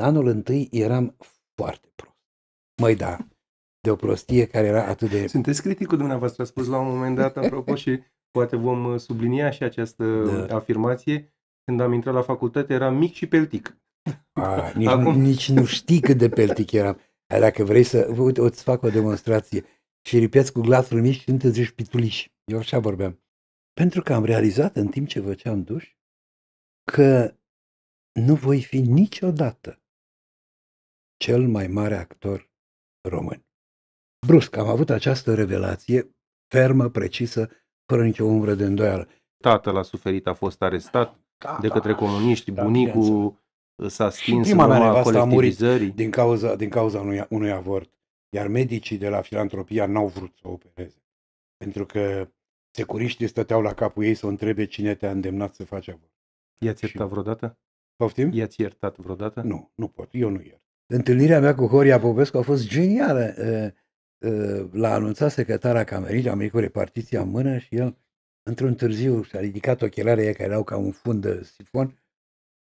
anul întâi eram foarte prost. Măi, da, de o prostie care era atât de... Sunteți criticul dumneavoastră, a spus la un moment dat, apropo, și poate vom uh, sublinia și această da. afirmație. Când am intrat la facultate, eram mic și peltic. A, nici, Acum... nu, nici nu știi cât de peltic eram. Dacă vrei să... Uite, o-ți fac o demonstrație. Și ripeți cu glasul mic și sunteți și pituliși. Eu așa vorbeam. Pentru că am realizat în timp ce făceam duș că nu voi fi niciodată cel mai mare actor român. Brusc am avut această revelație fermă, precisă, fără nicio umbră de îndoială. Tatăl a suferit, a fost arestat da, de da, către comuniști, da, bunicul s-a stins și prima în urma a murit din cauza, din cauza unui, unui avort. Iar medicii de la filantropia n-au vrut să opereze. Pentru că securiștii stăteau la capul ei să o întrebe cine te-a îndemnat să faci avort. I-ați iertat și... vreodată? Poftim? I-ați iertat vreodată? Nu, nu pot. Eu nu iert. Întâlnirea mea cu Horia Popescu a fost genială. L-a anunțat secretara Camerii, am venit cu repartiția în mână și el, într-un târziu, și-a ridicat ochelarii care erau ca un fund de sifon,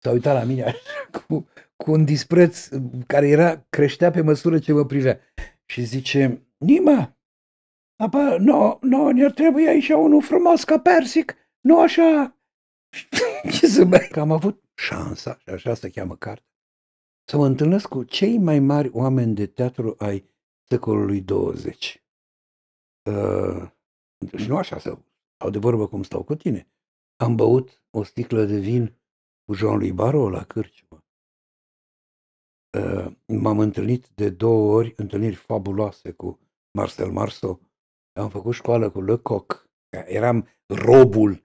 s-a uitat la mine așa, cu, cu un dispreț care era creștea pe măsură ce mă privea. Și zice, Nima, apa, no, no, ne trebuie aici unul frumos ca persic, nu așa. Ce să mai... Că am avut șansa, și așa se cheamă carte, să mă întâlnesc cu cei mai mari oameni de teatru ai secolului 20. Uh, și nu așa să au de vorbă cum stau cu tine. Am băut o sticlă de vin cu Jean-Louis Baro la Cârciumă. Uh, m-am întâlnit de două ori, întâlniri fabuloase cu Marcel Marceau. Am făcut școală cu Lecoq. Eram robul,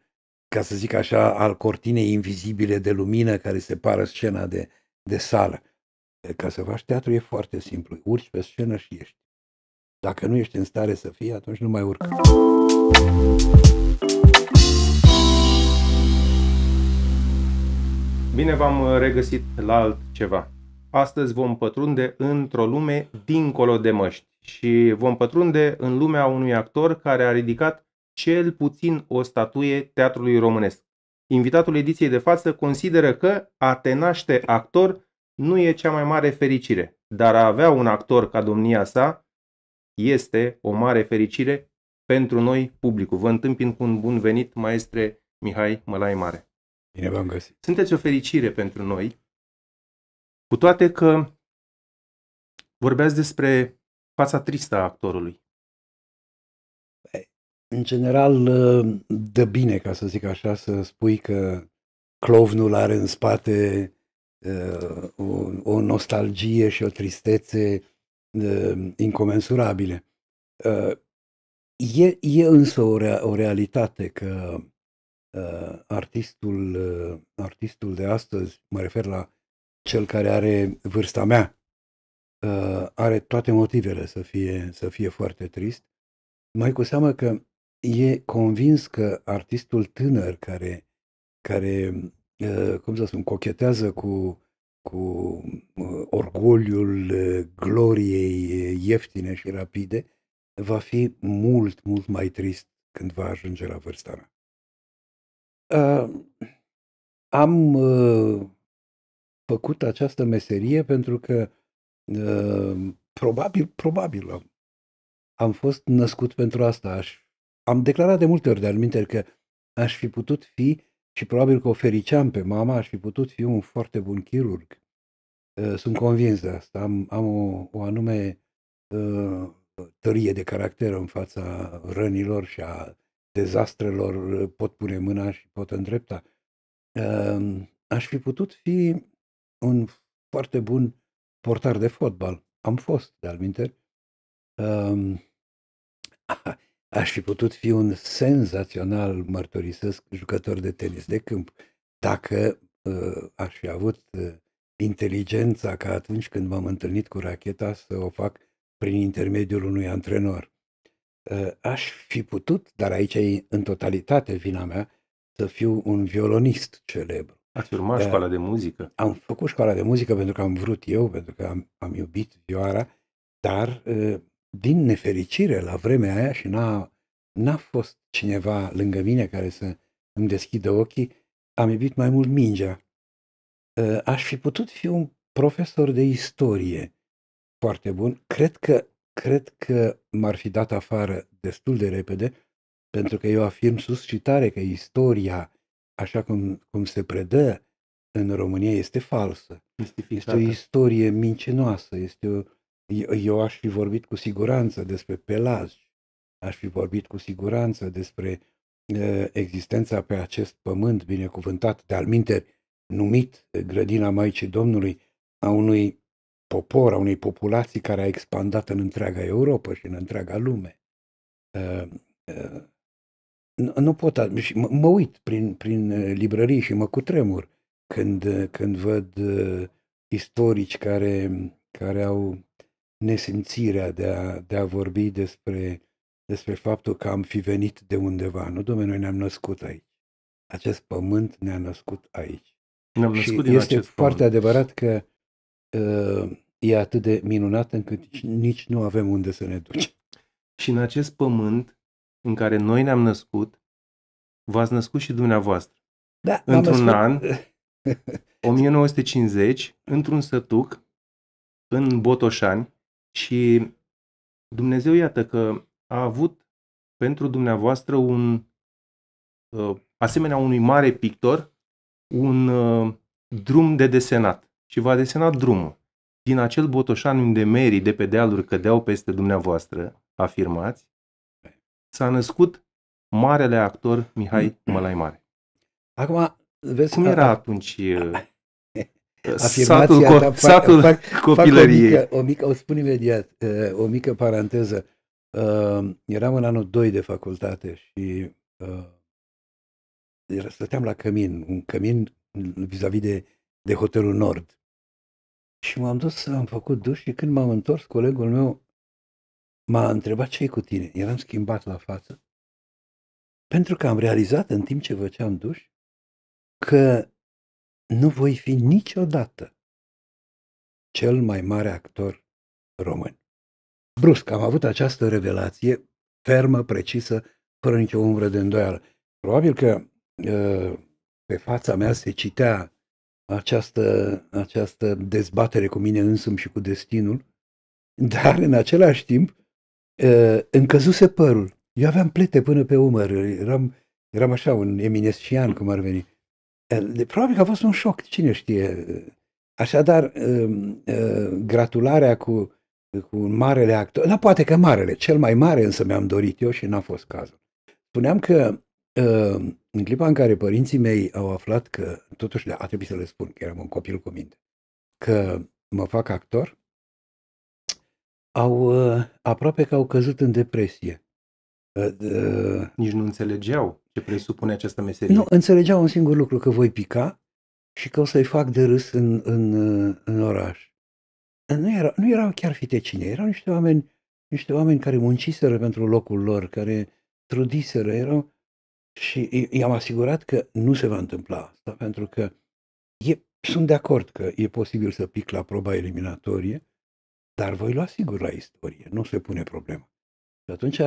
ca să zic așa, al cortinei invizibile de lumină care separă scena de, de sală. Ca să faci teatru e foarte simplu. Urci pe scenă și ești. Dacă nu ești în stare să fii, atunci nu mai urcă. Bine v-am uh, regăsit la altceva. Astăzi vom pătrunde într-o lume dincolo de măști și vom pătrunde în lumea unui actor care a ridicat cel puțin o statuie teatrului românesc. Invitatul ediției de față consideră că a te naște actor nu e cea mai mare fericire, dar a avea un actor ca domnia sa este o mare fericire pentru noi, publicul. Vă întâmpin cu un bun venit, maestre Mihai Mălai Mare. Bine v-am găsit. Sunteți o fericire pentru noi, cu toate că vorbeați despre fața tristă a actorului. În general, dă bine, ca să zic așa, să spui că clovnul are în spate Uh, o, o nostalgie și o tristețe uh, incomensurabile. Uh, e, e însă o, rea, o realitate că uh, artistul, uh, artistul de astăzi, mă refer la cel care are vârsta mea, uh, are toate motivele să fie, să fie foarte trist, mai cu seamă că e convins că artistul tânăr care, care Eh, cum să spun, cochetează cu, cu orgoliul eh, gloriei eh, ieftine și rapide, va fi mult, mult mai trist când va ajunge la vârsta mea. Uh, am uh, făcut această meserie pentru că uh, probabil, probabil am, am fost născut pentru asta. Aș, am declarat de multe ori de-al că aș fi putut fi și probabil că o fericeam pe mama, aș fi putut fi un foarte bun chirurg. Ă, sunt convins de asta. Am, am o, o anume ă, tărie de caracter în fața rănilor și a dezastrelor, pot pune mâna și pot îndrepta. Aș fi putut fi un foarte bun portar de fotbal. Am fost, de-al minter. aș fi putut fi un senzațional, mărturisesc, jucător de tenis de câmp, dacă uh, aș fi avut uh, inteligența ca atunci când m-am întâlnit cu racheta să o fac prin intermediul unui antrenor. Uh, aș fi putut, dar aici e în totalitate vina mea, să fiu un violonist celebr. Ați urmat uh, școala de muzică? Am făcut școala de muzică pentru că am vrut eu, pentru că am, am iubit vioara, dar uh, din nefericire la vremea aia și n-a, n-a fost cineva lângă mine care să îmi deschidă ochii, am iubit mai mult mingea. Ă, aș fi putut fi un profesor de istorie foarte bun. Cred că, cred că m-ar fi dat afară destul de repede, pentru că eu afirm sus și tare că istoria, așa cum, cum se predă în România, este falsă. Este o istorie mincinoasă, este o, eu aș fi vorbit cu siguranță despre Pelaj, aș fi vorbit cu siguranță despre existența pe acest pământ binecuvântat, de minte, numit grădina Maicii Domnului, a unui popor, a unei populații care a expandat în întreaga Europa și în întreaga lume. Nu pot, și mă uit prin, prin librării și mă cutremur când, când văd istorici care, care au nesimțirea de a, de a vorbi despre, despre faptul că am fi venit de undeva. Nu, domne, noi ne-am născut aici. Acest pământ ne-a născut aici. Ne-am și este foarte pământ. adevărat că uh, e atât de minunat încât nici nu avem unde să ne ducem. Și în acest pământ în care noi ne-am născut, v-ați născut și dumneavoastră. Da, într-un an, 1950, într-un sătuc, în Botoșani, și Dumnezeu, iată că a avut pentru dumneavoastră un, uh, asemenea unui mare pictor, un uh, drum de desenat și v-a desenat drumul. Din acel botoșan unde merii de pe dealuri cădeau peste dumneavoastră, afirmați, s-a născut marele actor Mihai Mălai Mare. Acum, vezi, Cum era a... atunci uh, Afirmația satul, ta, satul fac, copilăriei. Fac o, mică, o mică, o spun imediat, uh, o mică paranteză. Uh, eram în anul 2 de facultate și uh, stăteam la cămin, un cămin vis-a-vis de, de Hotelul Nord. Și m-am dus, am făcut duș și când m-am întors, colegul meu m-a întrebat ce e cu tine. Eram schimbat la față. Pentru că am realizat în timp ce făceam duș că nu voi fi niciodată cel mai mare actor român. Brusc am avut această revelație fermă, precisă, fără nicio umbră de îndoială. Probabil că ă, pe fața mea se citea această, această dezbatere cu mine însumi și cu destinul, dar în același timp ă, încăzuse părul. Eu aveam plete până pe umăr, eram, eram așa un eminescian, cum ar veni. De, probabil că a fost un șoc, cine știe. Așadar, um, uh, gratularea cu, cu marele actor, dar poate că marele, cel mai mare însă mi-am dorit eu și n-a fost cazul. Spuneam că um, în clipa în care părinții mei au aflat că, totuși da, a trebuit să le spun, că eram un copil cu minte, că mă fac actor, au, uh, aproape că au căzut în depresie. Uh, Nici nu înțelegeau ce presupune această meserie. Nu, înțelegeam un singur lucru, că voi pica și că o să-i fac de râs în, în, în oraș. Nu, era, nu erau chiar fite cine, erau niște oameni, niște oameni care munciseră pentru locul lor, care trudiseră, erau... Și i-am asigurat că nu se va întâmpla asta, pentru că e, sunt de acord că e posibil să pic la proba eliminatorie, dar voi lua sigur la istorie, nu se pune problema. Și atunci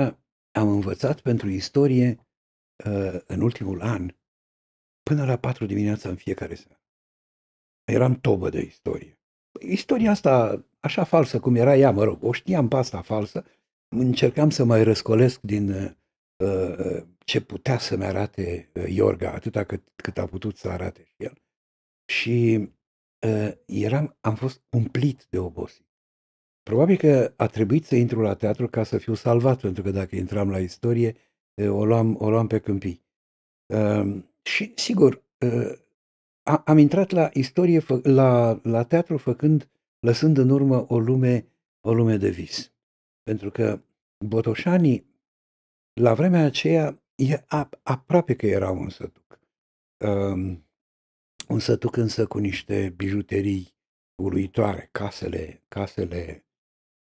am învățat pentru istorie Uh, în ultimul an, până la 4 dimineața în fiecare seară. Eram tobă de istorie. Istoria asta, așa falsă cum era ea, mă rog, o știam pe asta falsă, încercam să mai răscolesc din uh, uh ce putea să-mi arate uh, Iorga, atâta cât, cât a putut să arate și el. Și uh, eram, am fost umplit de obosit. Probabil că a trebuit să intru la teatru ca să fiu salvat, pentru că dacă intram la istorie, o luam, o luam pe câmpii. Ehm, și, sigur, am intrat la istorie, la, la teatru făcând, lăsând în urmă o lume, o lume de vis. Pentru că botoșanii, la vremea aceea, e aproape că erau un sătuc. Um, ehm, un sătuc însă cu niște bijuterii uluitoare, casele, casele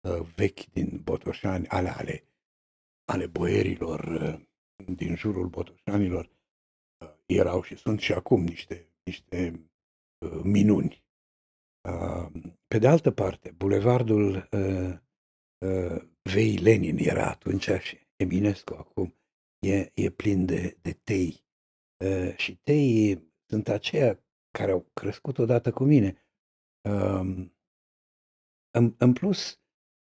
uh, vechi din Botoșani, ale, ale ale boierilor uh, din jurul botoșanilor uh, erau și sunt și acum niște, niște uh, minuni. Pe de altă parte, bulevardul Vei Lenin era atunci și Eminescu acum e, e plin de, de tei. Și tei sunt aceia care au crescut odată cu mine. Um, în, în plus,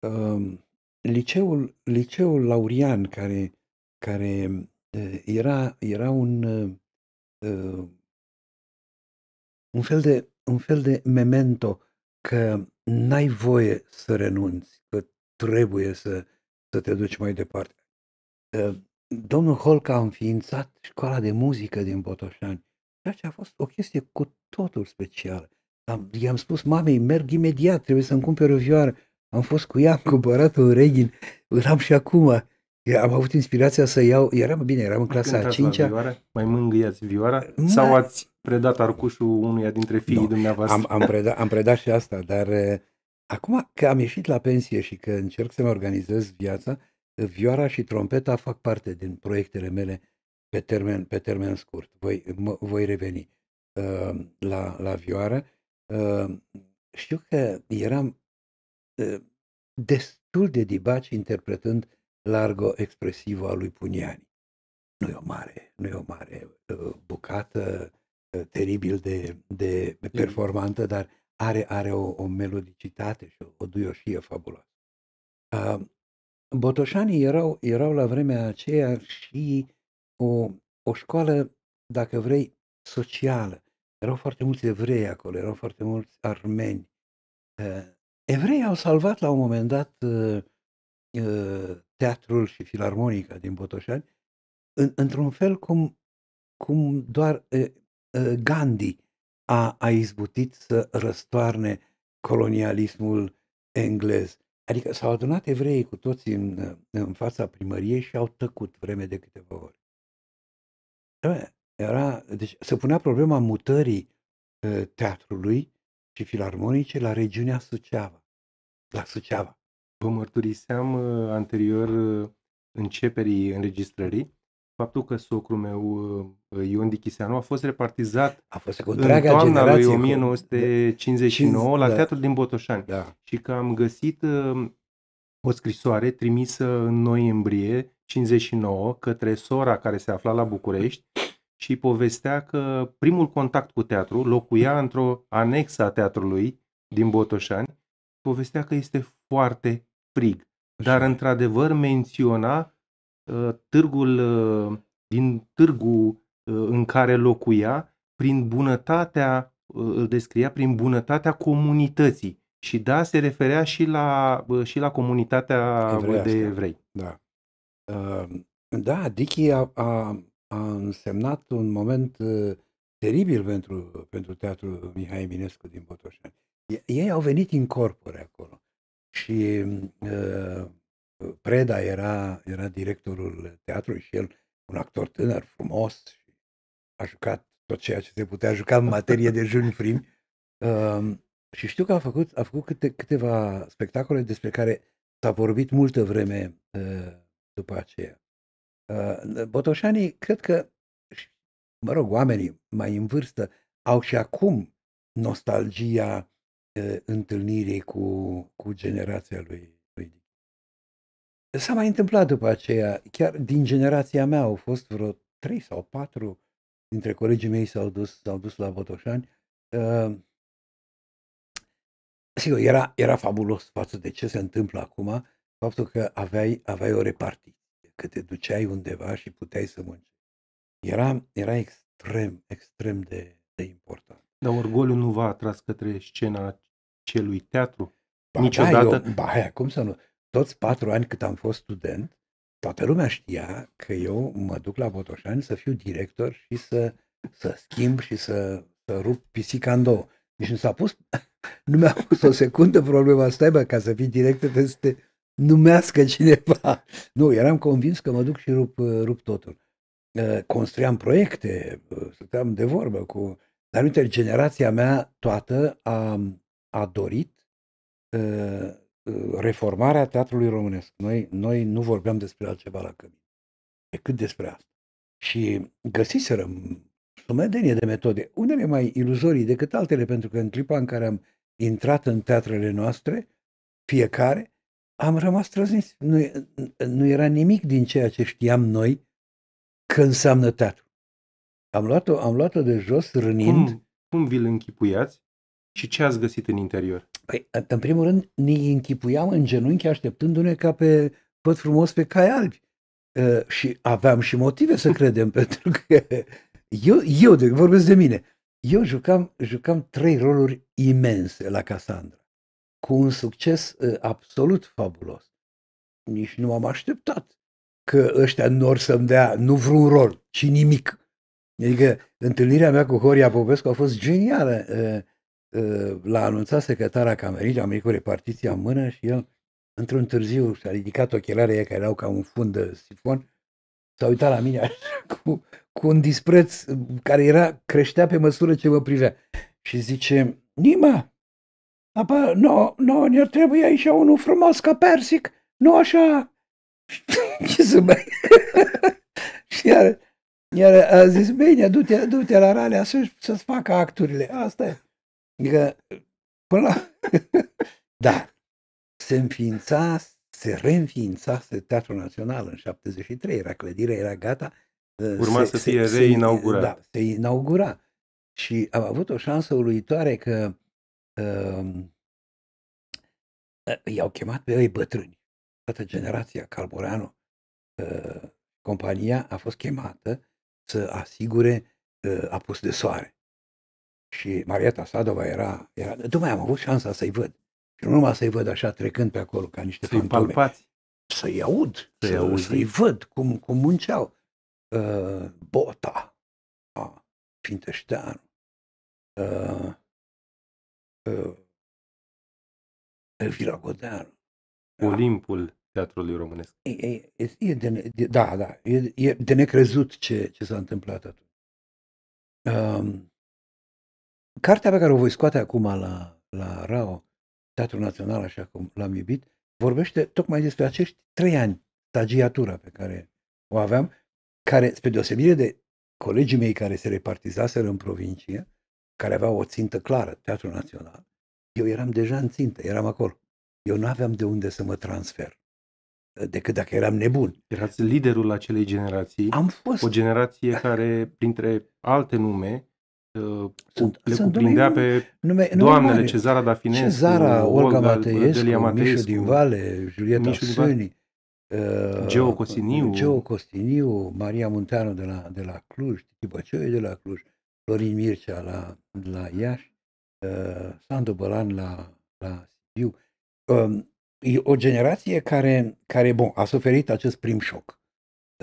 um, Liceul liceul Laurian care care, era era un, un fel de un fel de memento că n-ai voie să renunți, că trebuie să să te duci mai departe. domnul Holca a înființat școala de muzică din Botoșani, ceea ce a fost o chestie cu totul specială. Am, i-am spus mamei, merg imediat, trebuie să-mi cumpăr o vioară. Am fost cu ea, am cumpărat un Reghin, îl am și acum. Am avut inspirația să iau, eram bine, eram în clasa a 5 Mai mângâiați vioara? Na. Sau da. ați predat arcușul unuia dintre fiii no. dumneavoastră? Am, am, predat, am predat și asta, dar acum că am ieșit la pensie și că încerc să-mi organizez viața, vioara și trompeta fac parte din proiectele mele pe termen, pe termen scurt. Voi, mă, voi reveni uh, la, la vioară. Uh, știu că eram destul de dibaci interpretând largo expresiv al lui Puniani. Nu e o mare, nu e o mare bucată teribil de, de performantă, dar are, are o, o melodicitate și o, o duioșie fabuloasă. Botoșanii erau, erau la vremea aceea și o, o școală, dacă vrei, socială. Erau foarte mulți evrei acolo, erau foarte mulți armeni. Evreii au salvat la un moment dat uh, uh, teatrul și filarmonica din Botoșani în, într-un fel cum, cum doar uh, Gandhi a, a izbutit să răstoarne colonialismul englez. Adică s-au adunat evreii cu toții în, în fața primăriei și au tăcut vreme de câteva ori. Era, deci, se punea problema mutării teatrului și filarmonice la regiunea Suceava la da, Suceava. Vă mărturiseam ă, anterior ă, începerii înregistrării faptul că socrul meu ă, Ion Dichiseanu a fost repartizat a fost cu în toamna lui 1959 cu... la da. din Botoșani da. și că am găsit o scrisoare trimisă în noiembrie 59 către sora care se afla la București și povestea că primul contact cu teatru locuia într-o anexă a teatrului din Botoșani povestea că este foarte frig. Așa. Dar, într-adevăr, menționa uh, târgul uh, din târgul uh, în care locuia, prin bunătatea, uh, îl descria prin bunătatea comunității. Și da, se referea și la, uh, și la comunitatea Evreiască. de evrei. Da. Uh, da, Dickey a, a, a însemnat un moment uh, teribil pentru, pentru teatrul Mihai Eminescu din Botoșani. Ei au venit în corpuri acolo. Și uh, uh, Preda era, era directorul teatrului și el, un actor tânăr, frumos, și a jucat tot ceea ce se putea juca în materie de juni primi. Uh, și știu că a făcut, a făcut câte, câteva spectacole despre care s-a vorbit multă vreme uh, după aceea. Uh, Botoșanii, cred că, mă rog, oamenii mai în vârstă au și acum nostalgia Ă, întâlnirii cu, cu generația lui S-a mai întâmplat după aceea, chiar din generația mea au fost vreo trei sau patru dintre colegii mei s-au dus, s-au dus la Botoșani. Uh, sigur, era, era fabulos față de ce se întâmplă acum, faptul că aveai, aveai o repartiție, că te duceai undeva și puteai să muncești. Era, era extrem, extrem de, de important. Dar orgoliul nu v-a atras către scena celui teatru. Ba, Niciodată. Da, eu, ba, hai, cum să nu? Toți patru ani cât am fost student, toată lumea știa că eu mă duc la Botoșani să fiu director și să, să schimb și să, să rup pisica în două. Deci nu s-a pus, nu mi-a pus o secundă problema asta, bă, ca să fii director trebuie să te numească cineva. Nu, eram convins că mă duc și rup, rup totul. Ă, construiam proiecte, ă, stăteam de vorbă cu... Dar uite, generația mea toată a a dorit uh, uh, reformarea teatrului românesc. Noi, noi nu vorbeam despre altceva la cămin, decât despre asta. Și găsiseră sumedenie de metode, unele mai iluzorii decât altele, pentru că în clipa în care am intrat în teatrele noastre, fiecare, am rămas trăzniți. Nu, nu era nimic din ceea ce știam noi că înseamnă teatru. Am luat-o, am luat-o de jos, rânind. Cum, cum vi-l închipuiați? Și ce ați găsit în interior? Păi, în primul rând, ne închipuiam în genunchi așteptându-ne ca pe păt frumos pe cai albi. E, și aveam și motive să credem, pentru că eu, eu de, vorbesc de mine, eu jucam, jucam trei roluri imense la Cassandra, cu un succes e, absolut fabulos. Nici nu am așteptat că ăștia nu or să-mi dea nu vreun rol, ci nimic. Adică întâlnirea mea cu Horia Popescu a fost genială. E, l-a anunțat secretara Camerei, am venit cu repartiția în mână și el, într-un târziu, și-a ridicat ochelarii care erau ca un fund de sifon, s-a uitat la mine așa, cu, cu un dispreț care era, creștea pe măsură ce mă privea. Și zice, Nima, apa, no, no, ne-ar trebui aici unul frumos ca persic, nu așa, ce să mai... și iar, iar a zis, bine, du-te, du-te la rale să-ți facă acturile, asta e. Adică, până la... Dar se înființa, se reînființa Teatrul Național în 73, era clădirea, era gata. Ă, Urma se, să fie se, reinaugurat. Da, se inaugura. Și am avut o șansă uluitoare că uh, i-au chemat pe ei bătrâni. Toată generația Calboreanu, uh, compania a fost chemată să asigure uh, apus de soare și Marieta Sadova era, era... Nu mai am avut șansa să-i văd. Și nu numai să-i văd așa trecând pe acolo ca niște să fantome. Palpați. Să-i aud, să-i, să, să-i văd cum, cum munceau. Uh, Bota, uh, Finteștean. uh, uh, Elvira uh, Godeanu. Da. Olimpul da. teatrului românesc. E, e, e de, de, da, da, e, e de necrezut ce, ce s-a întâmplat atunci. Uh, Cartea pe care o voi scoate acum la, la RAO, Teatrul Național, așa cum l-am iubit, vorbește tocmai despre acești trei ani, stagiatura pe care o aveam, care, spre deosebire de colegii mei care se repartizaseră în provincie, care aveau o țintă clară, Teatrul Național, eu eram deja în țintă, eram acolo. Eu nu aveam de unde să mă transfer, ă, decât dacă eram nebun. Erați liderul acelei generații. Am fost. O generație care, printre alte nume, sunt, le sunt cuprindea nume, pe nume, nume doamnele mare. Cezara Dafinescu, Cezara, Olga, Olga Mateescu, Delia Mateescu, Mișu din Vale, Julieta Mișu Sâni, uh, Geo Costiniu, Geo Costiniu, Maria Munteanu de la, de la Cluj, Titi de la Cluj, Florin Mircea la, la Iași, uh, Sandu Bălan la, la Sibiu. Um, e o generație care, care bon, a suferit acest prim șoc,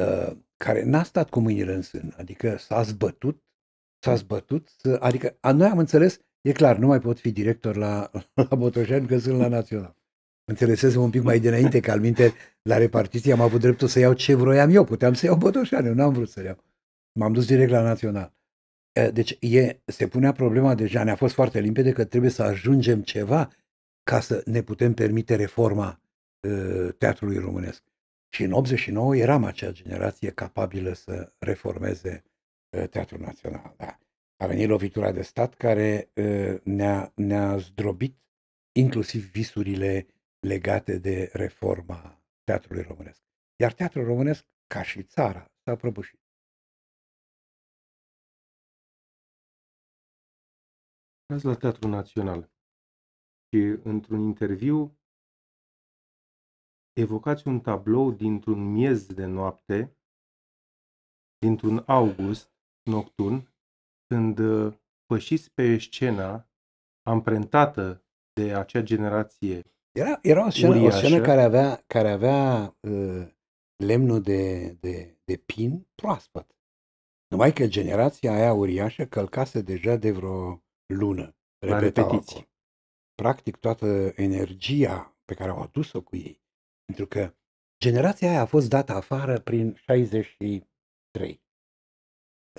uh, care n-a stat cu mâinile în sân, adică s-a zbătut s adică, a zbătut? Adică, noi am înțeles, e clar, nu mai pot fi director la, la Botoșan că sunt la Național. Înțelesesem un pic mai dinainte că, al minte, la repartiție am avut dreptul să iau ce vroiam eu. Puteam să iau Botoșan, eu n-am vrut să iau. M-am dus direct la Național. Deci e, se punea problema deja, ne-a fost foarte limpede că trebuie să ajungem ceva ca să ne putem permite reforma e, teatrului românesc. Și în 89 eram acea generație capabilă să reformeze Teatrul Național. Da. A venit lovitura de stat care ă, ne-a, ne-a zdrobit inclusiv visurile legate de reforma teatrului românesc. Iar teatrul românesc, ca și țara, s-a prăbușit. Ați la Teatrul Național și într-un interviu evocați un tablou dintr-un miez de noapte, dintr-un august, nocturn, când uh, pășiți pe scena amprentată de acea generație era, era o scenă, o scenă care avea, care avea uh, lemnul de, de, de pin proaspăt. Numai că generația aia uriașă călcase deja de vreo lună. La repetiții. Acolo. Practic toată energia pe care au adus-o cu ei. Pentru că generația aia a fost dată afară prin 63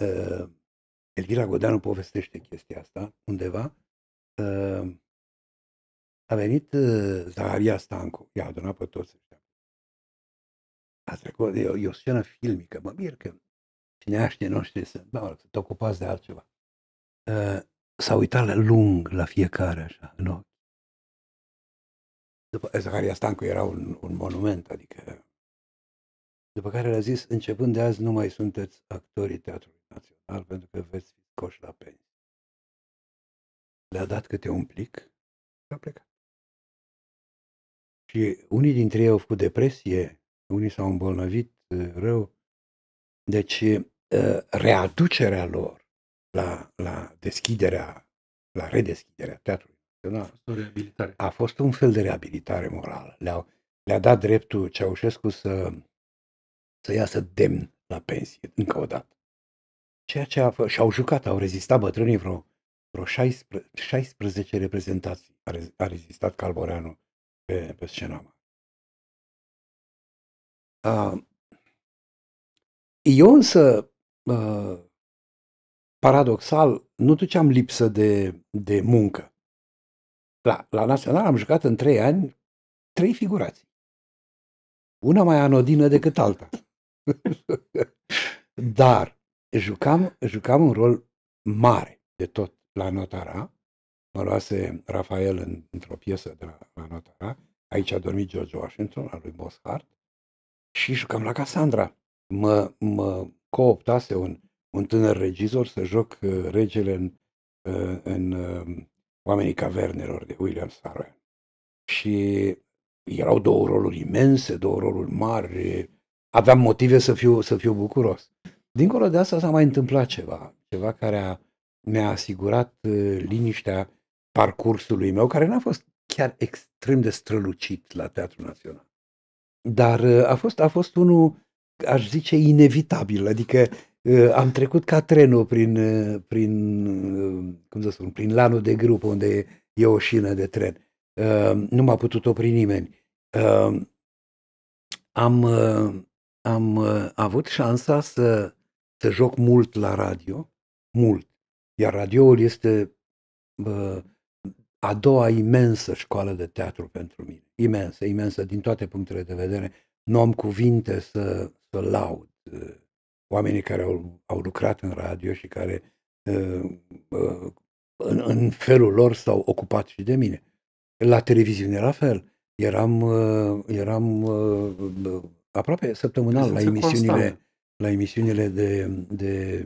uh, Elvira Godeanu povestește chestia asta undeva, uh, a venit uh, Zaharia Stancu, i-a adunat pe toți ăștia. A trecut, e, e o scenă filmică, mă mir că cineaștii noștri sunt, da, să sunt ocupați de altceva. Uh, s-a uitat la lung la fiecare așa, în ochi. După, Zaharia Stancu era un, un monument, adică după care le-a zis, începând de azi nu mai sunteți actorii Teatrului Național pentru că veți fi coși la pensie. Le-a dat câte un plic și a plecat. Și unii dintre ei au făcut depresie, unii s-au îmbolnăvit uh, rău. Deci uh, readucerea lor la, la deschiderea, la redeschiderea teatrului național a fost, un fel de reabilitare morală. Le-a, le-a dat dreptul Ceaușescu să să iasă demn la pensie, încă o dată. Ceea ce a și-au jucat, au rezistat bătrânii vreo, vreo 16, 16 reprezentații a, rez, a rezistat Calvoreanu pe, pe scenă. Uh, eu însă, uh, paradoxal, nu duceam lipsă de, de muncă. La, la Național am jucat în trei ani trei figurații. Una mai anodină decât alta. Dar jucam, jucam un rol mare de tot la Notara. Mă luase Rafael în, într-o piesă de la, la Notara. Aici a dormit George Washington, al lui Boschart. Și jucam la Cassandra. Mă, mă cooptase un, un tânăr regizor să joc uh, regele în, uh, în uh, Oamenii Cavernelor de William Saroyan. Și erau două roluri imense, două roluri mari, aveam motive să fiu, să fiu bucuros. Dincolo de asta s-a mai întâmplat ceva, ceva care a, mi-a asigurat uh, liniștea parcursului meu, care n-a fost chiar extrem de strălucit la Teatrul Național. Dar uh, a fost, a fost unul, aș zice, inevitabil, adică uh, am trecut ca trenul prin, prin cum să spun, prin lanul de grup unde e o șină de tren. Nu m-a putut opri nimeni. Am, am uh, avut șansa să, să joc mult la radio, mult. Iar radioul este uh, a doua imensă școală de teatru pentru mine. Imensă, imensă, din toate punctele de vedere. Nu am cuvinte să, să laud uh, oamenii care au, au lucrat în radio și care uh, uh, în, în felul lor s-au ocupat și de mine. La televiziune la fel. Eram, uh, eram uh, aproape săptămânal la emisiunile, la emisiunile de, de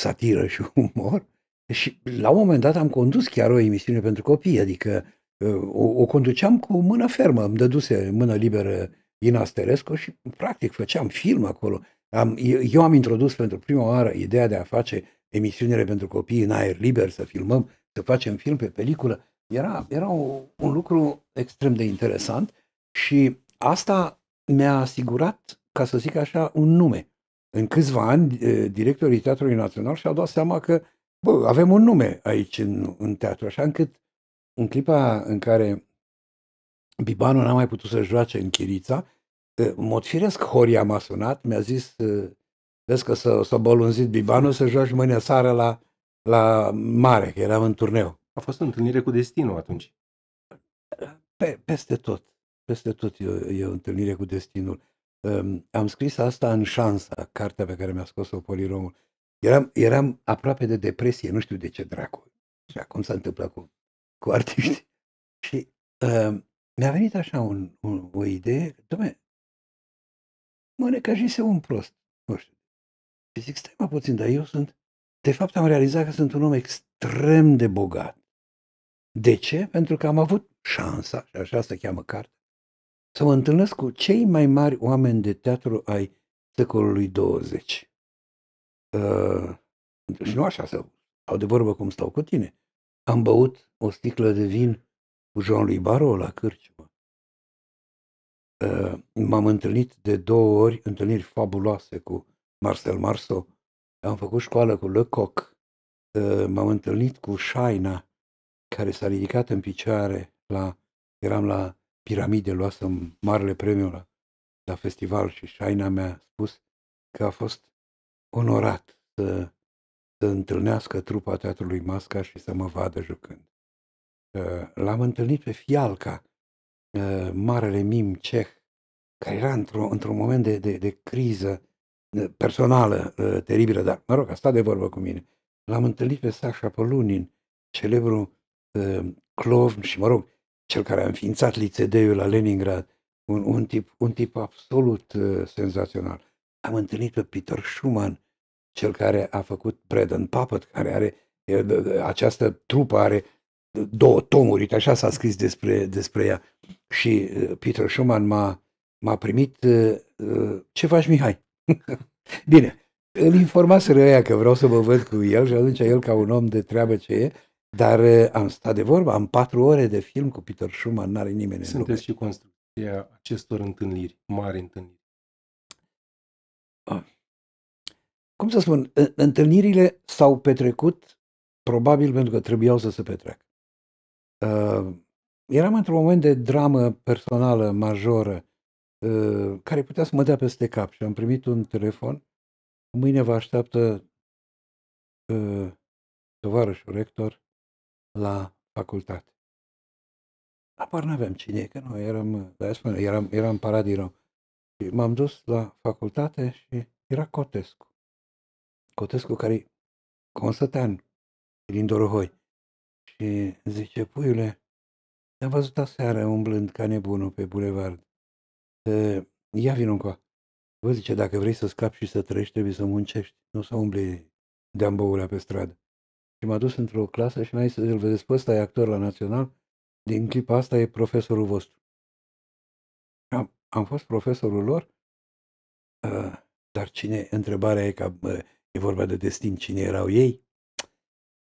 satiră și umor. Și la un moment dat am condus chiar o emisiune pentru copii, adică ă, o, o conduceam cu mână fermă, îmi dăduse mână liberă Ina Sterescu și practic făceam film acolo. Am, eu am introdus pentru prima oară ideea de a face emisiunile pentru copii în aer liber, să filmăm, să facem film pe peliculă. Era, era o, un lucru extrem de interesant și asta mi-a asigurat, ca să zic așa, un nume. În câțiva ani, eh, directorii Teatrului Național și-au dat seama că bă, avem un nume aici în, în teatru, așa încât în clipa în care Bibanu n-a mai putut să joace în Chirița, eh, în mod firesc Horia m-a sunat, mi-a zis, eh, vezi că s-a, s-a bolunzit Bibanu să joace mâine seară la, la mare, că eram în turneu. A fost o întâlnire cu destinul atunci. Pe, peste tot peste tot e, e o întâlnire cu destinul. Um, am scris asta în șansa, cartea pe care mi-a scos-o Poliromul. Eram, eram aproape de depresie, nu știu de ce dracu. Și acum s-a întâmplat cu, cu artiști. Și um, mi-a venit așa un, un, o idee, domne, mă necajise un prost, nu știu. Și zic, stai mai puțin, dar eu sunt, de fapt am realizat că sunt un om extrem de bogat. De ce? Pentru că am avut șansa, și așa se cheamă cartea, să mă întâlnesc cu cei mai mari oameni de teatru ai secolului 20. Uh, și nu așa să au de vorbă cum stau cu tine. Am băut o sticlă de vin cu Jean-Louis Baro la Cârciumă. Uh, m-am întâlnit de două ori, întâlniri fabuloase cu Marcel Marceau. Am făcut școală cu Lecoq. Uh, m-am întâlnit cu Shaina, care s-a ridicat în picioare la... Eram la Piramide luasem marele premiu la, la festival și Shaina mi-a spus că a fost onorat să, să întâlnească trupa Teatrului Masca și să mă vadă jucând. L-am întâlnit pe Fialca, ă, marele mim ceh, care era într-un într, moment de, de, de criză ă, personală ă, teribilă, dar mă rog, a stat de vorbă cu mine. L-am întâlnit pe Sasha Polunin, celebru clovn și, mă rog, cel care a înființat lițedeiul la Leningrad, un, un, tip, un tip absolut uh, senzațional. Am întâlnit pe Peter Schumann, cel care a făcut Bread and Puppet, care are e, această trupă, are două tomuri, așa s-a scris despre, despre ea. Și uh, Peter Schumann m-a, m-a primit, uh, uh ce faci Mihai? Bine, îl informaseră ea că vreau să mă văd cu el și atunci el ca un om de treabă ce e, dar uh, am stat de vorbă, am patru ore de film cu Peter Schumann, n-are nimeni Sunteți în lume. și construcția acestor întâlniri, mari întâlniri. Ah. Cum să spun, întâlnirile s-au petrecut probabil pentru că trebuiau să se petreacă. Uh, eram într-un moment de dramă personală majoră uh, care putea să mă dea peste cap și am primit un telefon. Mâine vă așteaptă uh, tovarășul rector la facultate. Apar nu aveam cine, că nu, eram, da, spune, eram, eram paradiră. Și m-am dus la facultate și era Cotescu. Cotescu care Constătean din Dorohoi. Și zice, puiule, te-am văzut aseară umblând ca nebunul pe bulevard. Te... Ia vin încoa. Vă zice, dacă vrei să scapi și să trăiești, trebuie să muncești, nu să umbli de ambăulea pe stradă. Și m-a dus într-o clasă și mi-a zis, îl vedeți pe ăsta e actor la Național, din clipa asta e profesorul vostru. Am, am fost profesorul lor, ă, dar cine, întrebarea e că e vorba de destin, cine erau ei?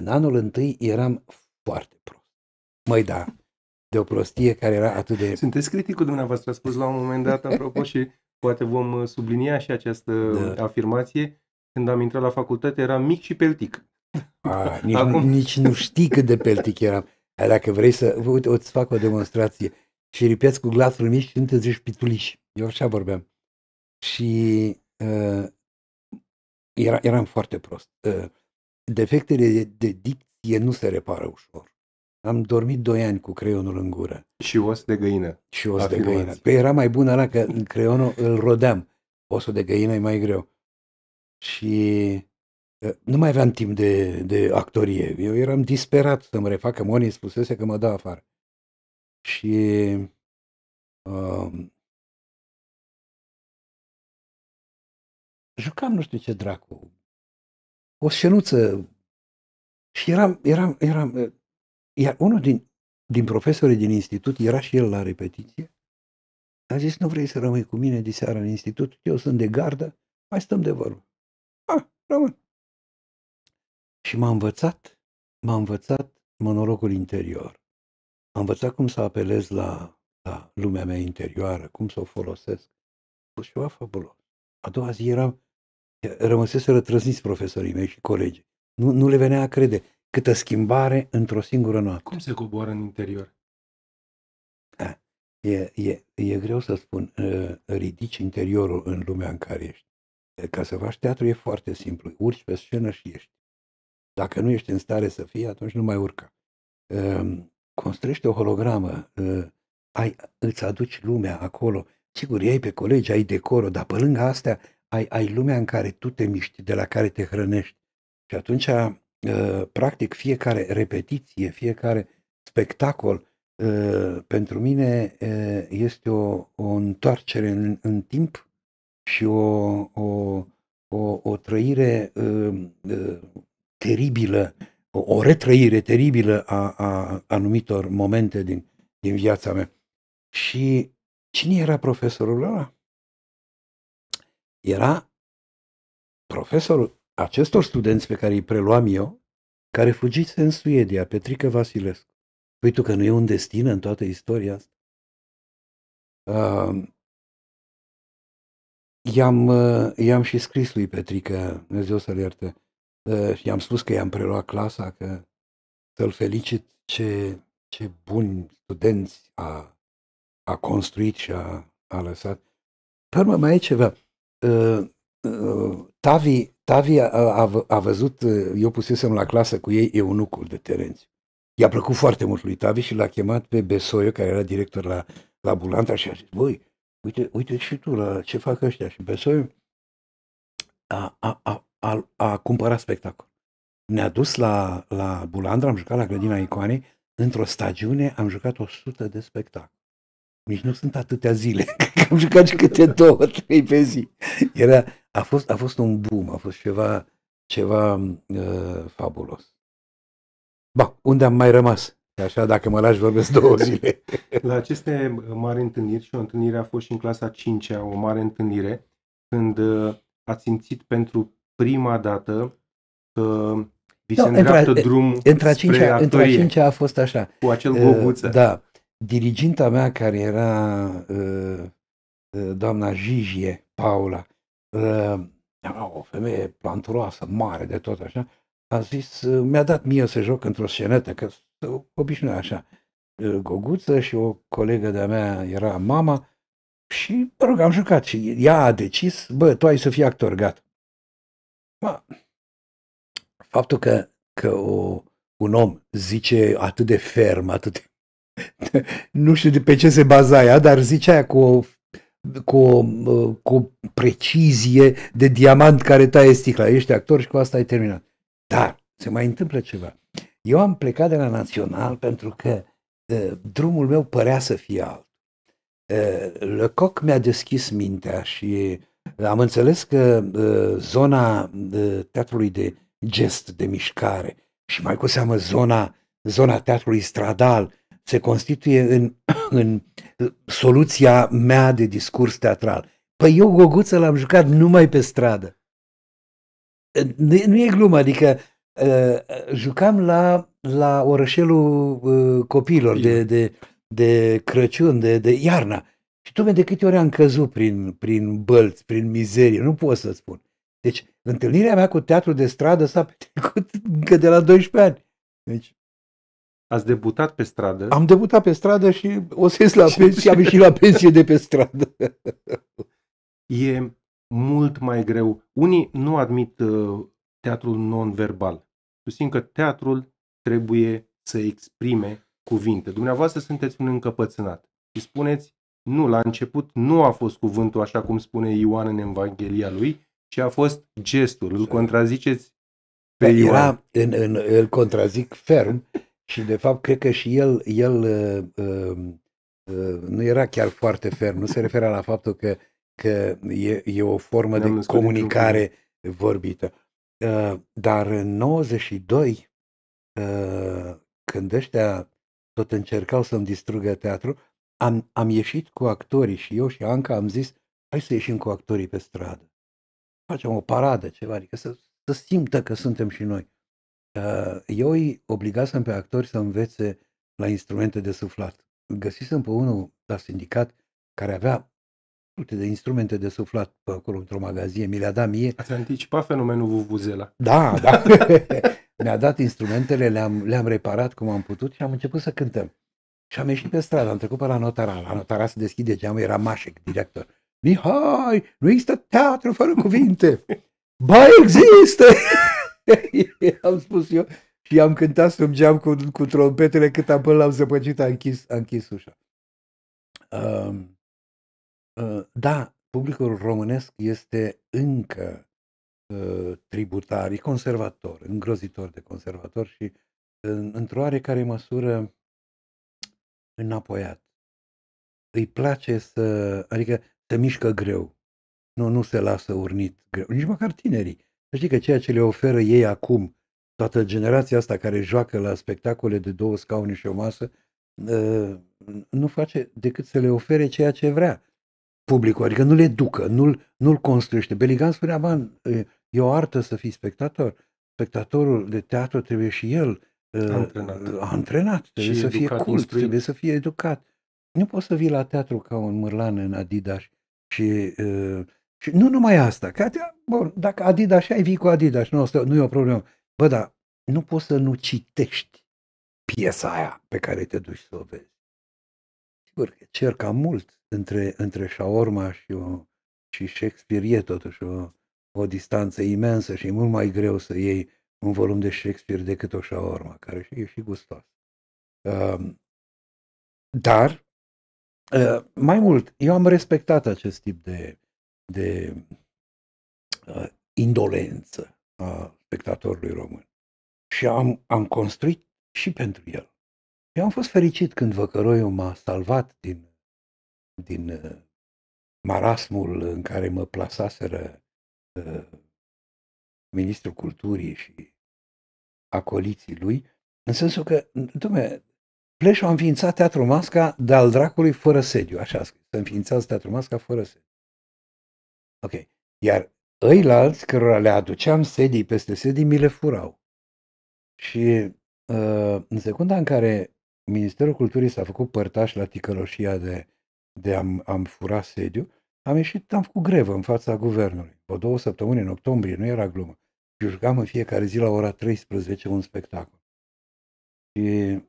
În anul întâi eram foarte prost. Măi, da, de o prostie care era atât de... Sunteți criticul dumneavoastră, a spus la un moment dat, apropo, și poate vom sublinia și această da. afirmație. Când am intrat la facultate, eram mic și peltic. A, nici, Acum... nu, nici nu știi cât de peltic eram. Dacă vrei să... Uite, o-ți fac o demonstrație. Și ripeți cu glasul mic și nu te zici pituliș. Eu așa vorbeam. Și uh, era, eram foarte prost. Uh, defectele de, de dicție nu se repară ușor. Am dormit doi ani cu creionul în gură. Și os de găină. Și os de găină. Păi era mai bun ăla că creionul îl rodeam. Osul de găină e mai greu. Și Ă, nu mai aveam timp de, de actorie. Eu eram disperat să-mi că Moni spusese că mă dă afară. Și uh, jucam nu știu ce dracu. O scenuță. Și eram, eram, eram... Ă, iar unul din, din profesorii din institut era și el la repetiție. A zis, nu vrei să rămâi cu mine de seara în institut? Eu sunt de gardă, mai stăm de vorbă. Ah, rămân. Și m-a învățat, m-a învățat monologul interior. Am învățat cum să apelez la, la lumea mea interioară, cum să o folosesc. A fost ceva fabulos. A doua zi eram, rămăsese rătrăzniți profesorii mei și colegi. Nu, nu le venea a crede câtă schimbare într-o singură noapte. Cum se coboară în interior? A, da. e, e, e greu să spun. Ă, ridici interiorul în lumea în care ești. Ca să faci teatru e foarte simplu. Urci pe scenă și ești. Dacă nu ești în stare să fii, atunci nu mai urca. Ehm, construiește o hologramă, eh, ai, îți aduci lumea acolo. Sigur, ai pe colegi, ai decorul, dar pe lângă astea ai, ai lumea în care tu te miști, de la care te hrănești. Și atunci, eh, practic, fiecare repetiție, fiecare spectacol, eh, pentru mine este o, o întoarcere în, în timp și o, o, o, o trăire teribilă, o retrăire teribilă a, a anumitor momente din, din viața mea. Și cine era profesorul ăla? Era profesorul acestor studenți pe care îi preluam eu, care fugise în Suedia, Petrică Vasilescu. Păi tu că nu e un destin în toată istoria asta? Uh, i-am, uh, i-am și scris lui Petrică, Dumnezeu să-l ierte, și ă, i-am spus că i-am preluat clasa, că să-l felicit ce, ce buni studenți a, a construit și a, a lăsat. Pe mai e ceva. Ă, ă, Tavi, Tavi a, a, a văzut, eu pusesem la clasă cu ei eunucul de Terenți. I-a plăcut foarte mult lui Tavi și l-a chemat pe Besoio, care era director la, la Bulanta și a zis, voi uite, uite și tu la ce fac ăștia. Și Besoio a, a, a, a cumpărat spectacol. Ne-a dus la, la Bulandra, am jucat la Grădina Icoanei, într-o stagiune am jucat 100 de spectacol. Nici nu sunt atâtea zile, că am jucat și câte două, trei pe zi. Era, a, fost, a fost un boom, a fost ceva, ceva uh, fabulos. Ba, unde am mai rămas? Așa, dacă mă lași, vorbesc două zile. La aceste mari întâlniri, și o întâlnire a fost și în clasa 5 -a, o mare întâlnire, când uh, ați simțit pentru prima dată că vi da, se da, îndreaptă între, drumul între spre cincea, Între a cincea a fost așa. Cu acel goguță. Uh, da. Diriginta mea care era uh, doamna Jijie, Paula, uh, o femeie planturoasă, mare de tot așa, a zis, uh, mi-a dat mie să joc într-o scenetă, că obișnuia așa, goguță și o colegă de-a mea era mama și, mă rog, am jucat și ea a decis, bă, tu ai să fii actor, gata. Acum, faptul că, că o, un om zice atât de ferm, atât de, nu știu de pe ce se baza ea, dar zice aia cu o, cu, o, cu o precizie de diamant care taie sticla. Ești actor și cu asta ai terminat. Dar se mai întâmplă ceva. Eu am plecat de la Național pentru că uh, drumul meu părea să fie alt. Uh, Lecoq mi-a deschis mintea și am înțeles că uh, zona uh, teatrului de gest, de mișcare și mai cu seamă zona, zona teatrului stradal se constituie în, în uh, soluția mea de discurs teatral. Păi eu Goguță l-am jucat numai pe stradă. Nu, nu e glumă, adică uh, jucam la, la orășelul uh, copiilor de, de, de Crăciun, de, de iarna și tu de câte ori am căzut prin, prin bălți, prin mizerie, nu pot să spun. Deci, întâlnirea mea cu teatru de stradă s-a petrecut încă de la 12 ani. Deci, Ați debutat pe stradă? Am debutat pe stradă și o să ies la pensie, am ieșit la pensie de pe stradă. E mult mai greu. Unii nu admit uh, teatrul non-verbal. Susțin că teatrul trebuie să exprime cuvinte. Dumneavoastră sunteți un încăpățânat. și spuneți nu, la început nu a fost cuvântul așa cum spune Ioan în Evanghelia lui, ci a fost gestul. Îl contraziceți pe Ioan. Era, în, în, îl contrazic ferm și de fapt cred că și el, el uh, uh, uh nu era chiar foarte ferm. Nu se referea la faptul că, că e, e o formă Ne-am de comunicare vorbită. Uh, dar în 92, uh, când ăștia tot încercau să-mi distrugă teatru, am, am ieșit cu actorii și eu și Anca am zis, hai să ieșim cu actorii pe stradă. Facem o paradă, ceva, adică să, să simtă că suntem și noi. Ă, eu îi obligasem pe actori să învețe la instrumente de suflat. Găsisem pe unul la sindicat care avea multe de instrumente de suflat pe acolo într-o magazie, mi le-a dat mie. Ați anticipat fenomenul Vuvuzela. Da, da. Mi-a dat instrumentele, le-am, le-am reparat cum am putut și am început să cântăm. Și am ieșit pe stradă, am trecut pe la notara. La notara se deschide geamul, era Mașec, director. Mihai, nu există teatru fără cuvinte. Ba, există! am spus eu și am cântat sub geam cu, cu trompetele cât am până l-am zăpăcit, a închis, a închis ușa. Uh, uh, da, publicul românesc este încă uh, tributar, e conservator, îngrozitor de conservator și uh, într-o oarecare măsură înapoiat. Îi place să, adică se mișcă greu. Nu, nu se lasă urnit greu. Nici măcar tinerii. Să știi că ceea ce le oferă ei acum, toată generația asta care joacă la spectacole de două scaune și o masă, ă, nu face decât să le ofere ceea ce vrea publicul, adică nu le ducă, nu-l, nu-l construiește. Beligan spunea, man, e o artă să fii spectator, spectatorul de teatru trebuie și el Ă, antrenat. Ă, antrenat. Trebuie și să fie cult, instruit. trebuie să fie educat. Nu poți să vii la teatru ca un mârlan în Adidas și, uh, și nu numai asta. Că, bun, dacă Adidas ai, vii cu Adidas, nu, asta, nu e o problemă. Bă, dar nu poți să nu citești piesa aia pe care te duci să o vezi. Sigur că cer ca mult între, între shaorma și, o, și Shakespeare e totuși o, o distanță imensă și e mult mai greu să iei un volum de Shakespeare decât o șaormă, care e și gustos. Ehm, dar, eh, mai mult, eu am respectat acest tip de, de eh, indolență a spectatorului român. Și am, am construit și pentru el. Eu am fost fericit când Văcăroiu m-a salvat din, din eh, marasmul în care mă plasaseră ministrul culturii și acoliții lui, în sensul că, dumne, Pleșu a înființat Teatru Masca de-al dracului fără sediu, așa scris, să înființați Teatru Masca fără sediu. Ok. Iar ăilalți cărora le aduceam sedii peste sedii, mi le furau. Și uh, în secunda în care Ministerul Culturii s-a făcut părtaș la ticăloșia de, de am, am furat sediu, am ieșit, am făcut grevă în fața guvernului. O două săptămâni în octombrie, nu era glumă. jucam în fiecare zi la ora 13 un spectacol. Și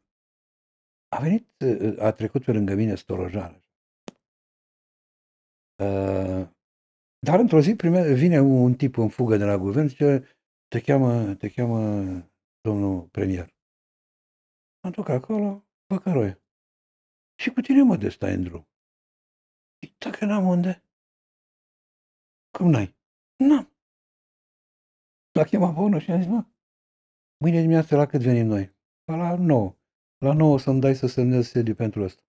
a venit, a trecut pe lângă mine storojană. Uh, dar într-o zi prime, vine un tip în fugă de la guvern și te cheamă, te cheamă domnul premier. Am duc acolo, băcăroie. Și cu tine mă de stai în drum. Dacă n-am unde. Cum n-ai? N-am. L-a chemat pe unul și am zis, mă, mâine dimineață la cât venim noi? Pa la 9. La 9 să-mi dai să semnez sediu pentru ăsta.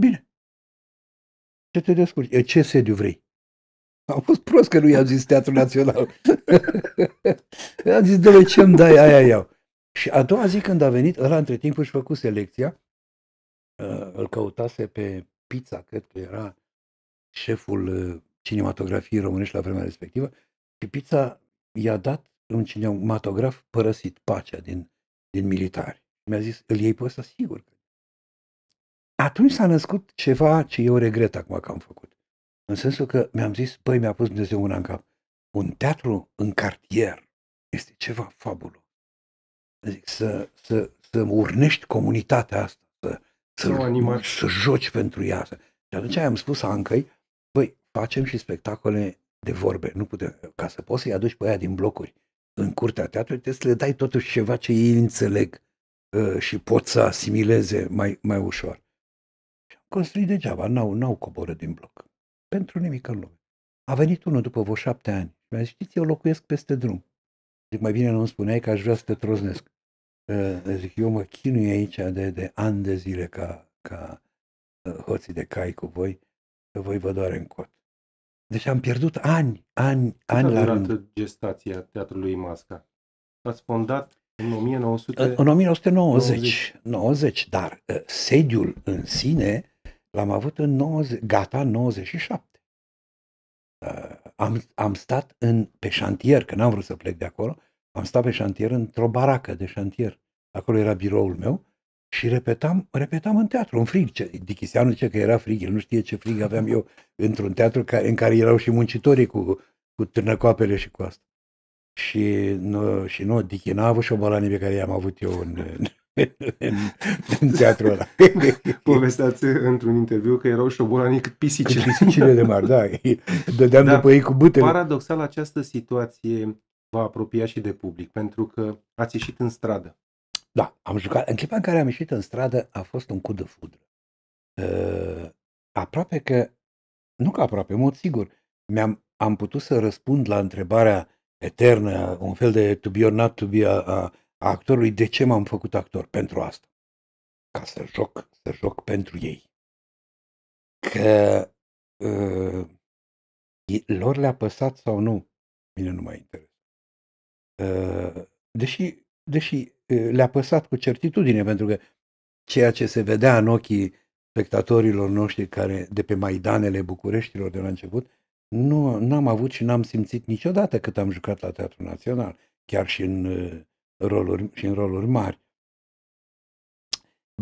Bine. Ce te descurci? E, ce sediu vrei? Am fost prost că nu i-am zis Teatrul Național. I-am zis, de ce îmi dai aia iau? Și a doua zi când a venit, ăla între timp își făcu selecția, uh, îl căutase pe pizza, cred că era șeful uh, cinematografiei românești la vremea respectivă, Chipița i-a dat un cinematograf părăsit, pacea din, din militari. Mi-a zis, îl iei pe ăsta sigur. Atunci s-a născut ceva ce eu regret acum că am făcut. În sensul că mi-am zis, băi, mi-a pus Dumnezeu una în cap. Un teatru în cartier este ceva fabulos. Zic, să, să, să urnești comunitatea asta, să, să, să joci pentru ea. Și atunci am spus Ancăi facem și spectacole de vorbe. Nu putem, ca să poți să-i aduci pe aia din blocuri în curtea teatrului, trebuie să le dai totuși ceva ce ei înțeleg uh, și pot să asimileze mai, mai ușor. Și am construit degeaba, n-au, n-au coboră din bloc. Pentru nimic în lume. A venit unul după vreo șapte ani și mi-a zis, știți, eu locuiesc peste drum. Zic, mai bine nu îmi spuneai că aș vrea să te troznesc. Uh, zic, eu mă chinui aici de, de ani de zile ca, ca uh, hoții de cai cu voi, că voi vă doare în cot. Deci am pierdut ani, ani, Cât ani la rând. gestația Teatrului Masca? Ați fondat în 1900... În 1990, 90. 90 dar ă, sediul în sine l-am avut în 90, gata în 97. Ă, am, am stat în, pe șantier, că n-am vrut să plec de acolo, am stat pe șantier într-o baracă de șantier. Acolo era biroul meu și repetam, repetam în teatru, în frig. Dichiseanu zice că era frig, el nu știe ce frig aveam eu într-un teatru care, în care erau și muncitorii cu, cu târnăcoapele și cu asta. Și nu, și nu Dichi n-a avut șobalanii pe care i-am avut eu în, în, în, în teatru ăla. Povesteați într-un interviu că erau și cât pisicile. Cât pisicile de mari, da. Dădeam da, după ei cu butele. Paradoxal, această situație va apropia și de public, pentru că ați ieșit în stradă. Da, am jucat. În clipa în care am ieșit în stradă a fost un cu de fudră. Uh, aproape că, nu că aproape, în mod sigur, mi-am am putut să răspund la întrebarea eternă, un fel de to be or not to be a, a, a actorului, de ce m-am făcut actor pentru asta? Ca să joc, să joc pentru ei. Că uh, lor le-a păsat sau nu, mine nu mai interesează. Uh, deși, deși le-a păsat cu certitudine, pentru că ceea ce se vedea în ochii spectatorilor noștri care de pe maidanele Bucureștilor de la început, nu am avut și n-am simțit niciodată cât am jucat la Teatrul Național, chiar și în, uh, roluri, și în roluri mari.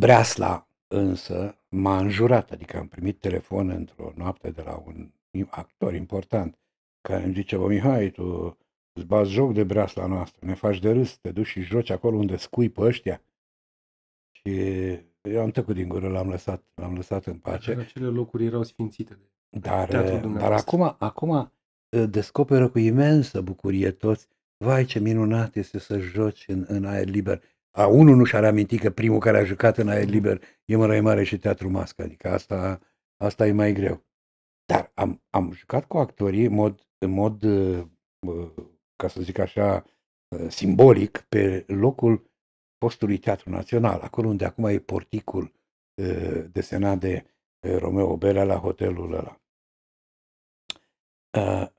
Breasla însă m-a înjurat, adică am primit telefon într-o noapte de la un actor important care îmi zice, bă Mihai, tu Îți bați joc de breasla noastră, ne faci de râs, te duci și joci acolo unde scui pe ăștia. Și eu am tăcut din gură, l-am lăsat, l-am lăsat în pace. Dar acele locuri erau sfințite de dar, eh, dar acum, acum eh, descoperă cu imensă bucurie toți, vai ce minunat este să joci în, în aer liber. A, unul nu și ar aminti că primul care a jucat în aer mm. liber e Mărăi Mare și Teatru Mască, adică asta, asta e mai greu. Dar am, am jucat cu actorii în mod, în mod uh, ca să zic așa, uh, simbolic pe locul postului Teatru Național, acolo unde acum e porticul uh, desenat de uh, Romeo Bela la hotelul ăla.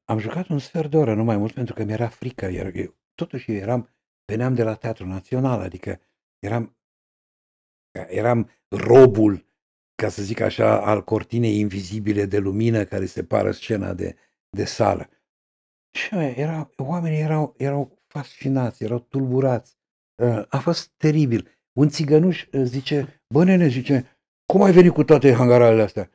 Am jucat un sfert de oră, nu mai mult, pentru că mi-era frică. Iar eu, totuși eu eram, veneam de la Teatru Național, adică eram, eram robul, ca să zic așa, al cortinei invizibile de lumină care separă scena de, de sală. Și era, oamenii erau, erau fascinați, erau tulburați. Ă, a fost teribil. Un țigănuș ă, zice, bă nene, zice, cum ai venit cu toate hangaralele astea?